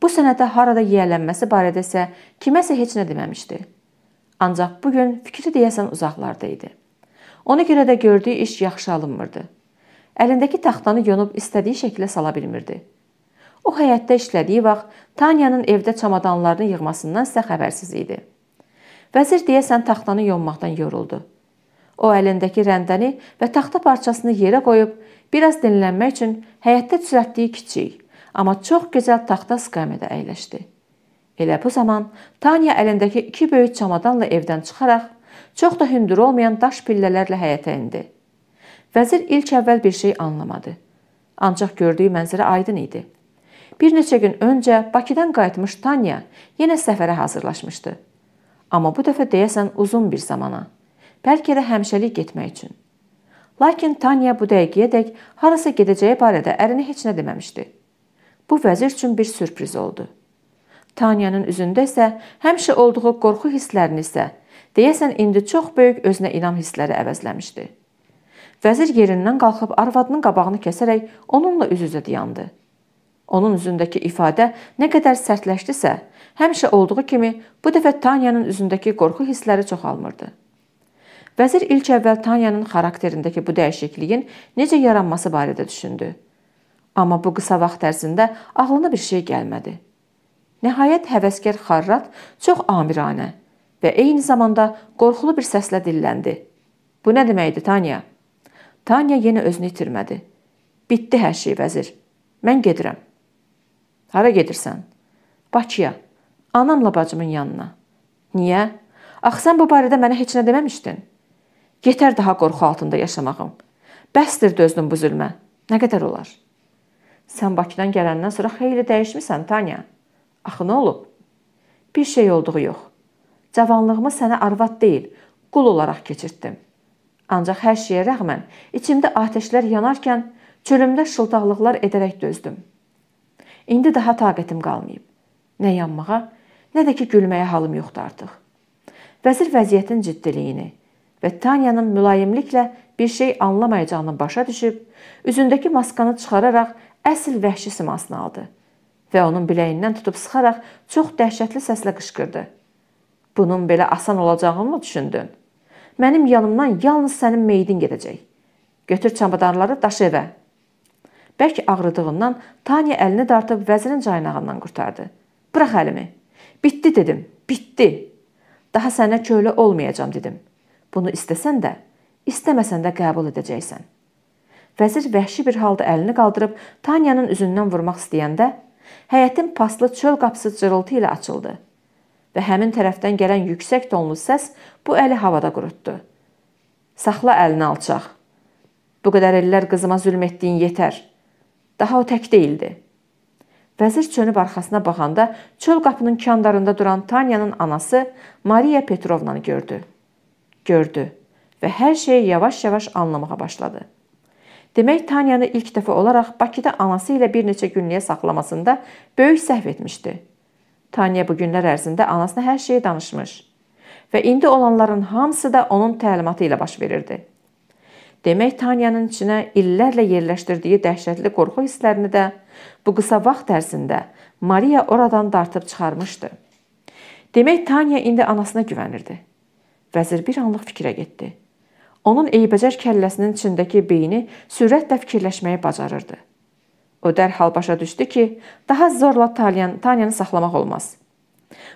Bu sənədə harada yiyələnməsi barədə isə kiməsə heç nə deməmişdi. Ancaq bu gün fikri deyəsən uzaqlarda idi. Ona görə də gördüyü iş yaxşı alınmırdı. Əlindəki taxtanı yonub istədiyi şəklə sala bilmirdi. O həyətdə işlədiyi vaxt Tanyanın evdə çamadanlarını yığmasından isə xəbərsiz idi. Vəzir deyəsən taxtanı yonmaqdan yoruldu. O əlindəki rəndəni və taxta parçasını yerə qoyub, biraz dinlənmək üçün həyətdə düzəltdiyi kiçik amma çox gözəl taxta skamyada əyləşdi. Elə bu zaman Tanya əlindəki iki böyük çamadanla evdən çıxaraq çox da hündür olmayan daş pillələrlə həyətə endi. Vəzir ilk əvvəl bir şey anlamadı. Ancaq gördüyü mənzərə aydın idi. Bir neçə gün öncə Bakıdan qayıtmış Tanya yenə səfərə hazırlaşmışdı. Amma bu dəfə deyəsən uzun bir zamana, bəlkə də həmişəlik getmək üçün. Lakin Tanya bu dəqiqəyədək harasa gedəcəyi barədə ərinə heç nə deməmişdi. Bu vəzir üçün bir sürpriz oldu. Taniyanın üzündə isə həmişə olduğu qorxu hisslərini isə deyəsən indi çox böyük özünə inam hissləri əvəzləmişdi. Vəzir yerindən qalxıb arvadının qabağını kəsərək onunla üz-üzə dayandı. Onun üzündəki ifadə nə qədər sərtləşdisə, həmişə olduğu kimi bu dəfə Taniyanın üzündəki qorxu hissləri çoxalmırdı. Vəzir ilk əvvəl Taniyanın xarakterindəki bu dəyişikliyin necə yaranması barədə düşündü. Amma bu qısa vaxt ərzində ağlına bir şey gəlmədi. Nəhayət həvəskar Xarrat çox amiranə və eyni zamanda qorxulu bir səslə dilləndi. Bu nə deməkdir, Tanya? Tanya yenə özünü itirmədi. Bitdi hər şey, vəzir. Mən gedirəm. Hara gedirsən? Bakıya. Anamla bacımın yanına. Niyə? Axı sən bu barədə mənə heç nə deməmişdin. Yetər daha qorxu altında yaşamağım. Bəsdir dözdüm bu zülmə. Nə qədər olar? Sən Bakıdan gələndən sonra xeyli dəyişmisən, Tanya. Axı nə olub? Bir şey olduğu yox. Cavanlığımı sənə arvad deyil, qul olaraq keçirtdim. Ancaq hər şeyə rəğmən içimdə atəşlər yanarkən çölümdə şıltaqlıqlar edərək dözdüm. İndi daha taqətim qalmayıb. Nə yanmağa, nə də ki gülməyə halım yoxdur artıq. Vəzir vəziyyətin ciddiliyini və Tanyanın mülayimliklə bir şey anlamayacağını başa düşüb, üzündəki maskanı çıxararaq əsl vəhşi simasını aldı və onun biləyindən tutub sıxaraq çox dəhşətli səslə qışqırdı. Bunun belə asan olacağını mı düşündün? Mənim yanımdan yalnız sənin meyidin gedəcək. Götür çamadanları daşı evə. Bəlkə ağrıdığından Tanya əlini dartıb vəzirin caynağından qurtardı. Bırax əlimi. Bitdi dedim. Bitdi. Daha sənə kölə olmayacağam dedim. Bunu istəsən də, istəməsən də qəbul edəcəksən. Vəzir vəhşi bir halda əlini qaldırıb Tanyanın üzündən vurmaq istəyəndə həyətin paslı çöl qapısı cırıltı ilə açıldı və həmin tərəfdən gələn yüksək tonlu səs bu əli havada qurutdu. Saxla əlini alçaq. Bu qədər illər qızıma zülm etdiyin yetər. Daha o tək deyildi. Vəzir çönüb arxasına baxanda çöl qapının kandarında duran Tanyanın anası Mariya Petrovnanı gördü. Gördü və hər şeyi yavaş-yavaş anlamağa başladı. Demək Taniyanı ilk dəfə olaraq Bakıda anası ilə bir neçə günlük saxlamasında böyük səhv etmişdi. Taniya bu günlər ərzində anasına hər şeyi danışmış və indi olanların hamısı da onun təlimatı ilə baş verirdi. Demək Taniyanın içinə illərlə yerləşdirdiyi dəhşətli qorxu hisslərini də bu qısa vaxt ərzində Maria oradan dartıb çıxarmışdı. Demək Taniya indi anasına güvənirdi. Vəzir bir anlıq fikrə getdi onun eybəcər kəlləsinin içindəki beyni sürətlə fikirləşməyi bacarırdı. O dərhal başa düşdü ki, daha zorla Taliyan, Taniyanı saxlamaq olmaz.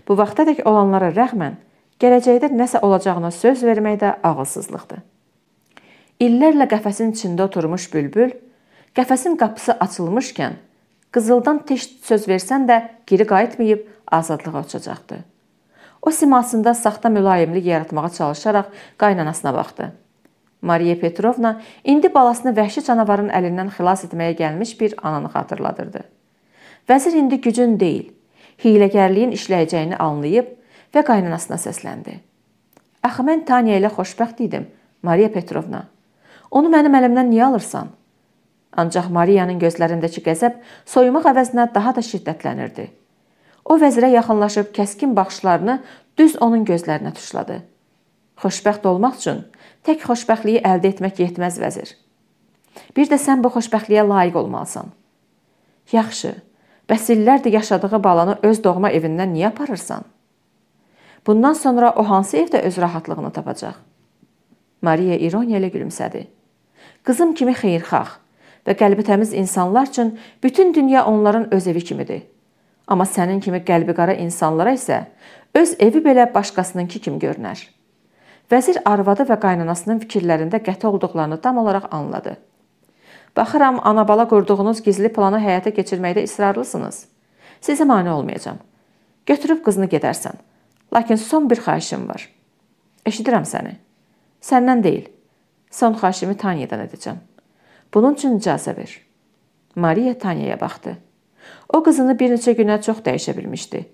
Bu vaxtadək olanlara rəğmən gələcəkdə nəsə olacağına söz vermək də ağılsızlıqdır. İllərlə qəfəsin içində oturmuş bülbül qəfəsin qapısı açılmışkən qızıldan teş söz versən də geri qayıtmayıb azadlığa uçacaqdı. O simasında saxta mülayimlik yaratmağa çalışaraq qaynanasına baxdı. Mariya Petrovna indi balasını vəhşi canavarın əlindən xilas etməyə gəlmiş bir ananı xatırladırdı. Vəzir indi gücün deyil, hiyləgərliyin işləyəcəyini anlayıb və qaynanasına səsləndi. Axı mən Tanya ilə xoşbəxt idim, Mariya Petrovna. Onu mənim əlimdən niyə alırsan? Ancaq Mariyanın gözlərindəki qəzəb soyumaq əvəzinə daha da şiddətlənirdi. O vəzirə yaxınlaşıb kəskin baxışlarını düz onun gözlərinə tuşladı. Xoşbəxt olmaq üçün Tək xoşbəxtliyi əldə etmək yetməz vəzir. Bir də sən bu xoşbəxtliyə layiq olmalısan. Yaxşı. Bəs illərdir yaşadığı balanı öz doğma evindən niyə aparırsan? Bundan sonra o hansı evdə öz rahatlığını tapacaq? Maria ironiya ilə gülümsədi. Qızım kimi xeyirxah və qəlbi təmiz insanlar üçün bütün dünya onların öz evi kimidir. Amma sənin kimi qəlbi qara insanlara isə öz evi belə başqasınınki kimi görünər. Vəzir arvadı və qaynanasının fikirlərində qəti olduqlarını tam olaraq anladı. Baxıram, ana-bala qurduğunuz gizli planı həyata keçirməkdə israrlısınız. Sizə mane olmayacağam. Götürüb qızını gedərsən. Lakin son bir xahişim var. Eşidirəm səni. Səndən deyil. Son xahişimi Tanyadan edəcəm. Bunun üçün icazə ver. Mariya Tanyaya baxdı. O qızını bir neçə günə çox dəyişə bilmişdi.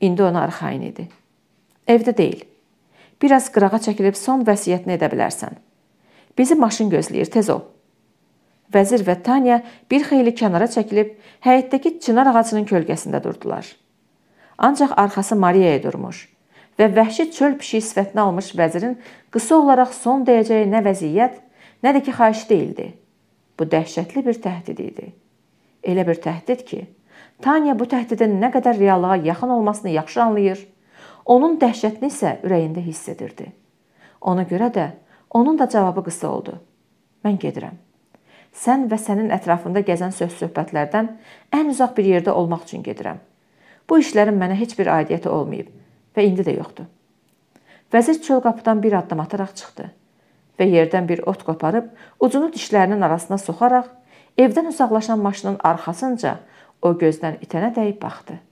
İndi ona arxain idi. Evdə deyil. Bir az qırağa çəkilib son vəsiyyətini edə bilərsən. Bizi maşın gözləyir, tez ol. Vəzir və Tanya bir xeyli kənara çəkilib həyətdəki çinar ağacının kölgəsində durdular. Ancaq arxası Mariyaya durmuş və vəhşi çöl pişiyi sifətinə almış vəzirin qısa olaraq son deyəcəyi nə vəziyyət, nə də ki xahiş değildi. Bu dəhşətli bir təhdid idi. Elə bir təhdid ki, Tanya bu təhdidin nə qədər reallığa yaxın olmasını yaxşı anlayır Onun dəhşətini isə ürəyində hiss edirdi. Ona görə də onun da cavabı qısa oldu. Mən gedirəm. Sən və sənin ətrafında gəzən söz-söhbətlərdən ən uzaq bir yerdə olmaq üçün gedirəm. Bu işlərin mənə heç bir aidiyyəti olmayıb və indi də yoxdur. Vəzir çöl qapıdan bir addım ataraq çıxdı və yerdən bir ot qoparıb ucunu dişlərinin arasına soxaraq evdən uzaqlaşan maşının arxasınca o gözdən itənə dəyib baxdı.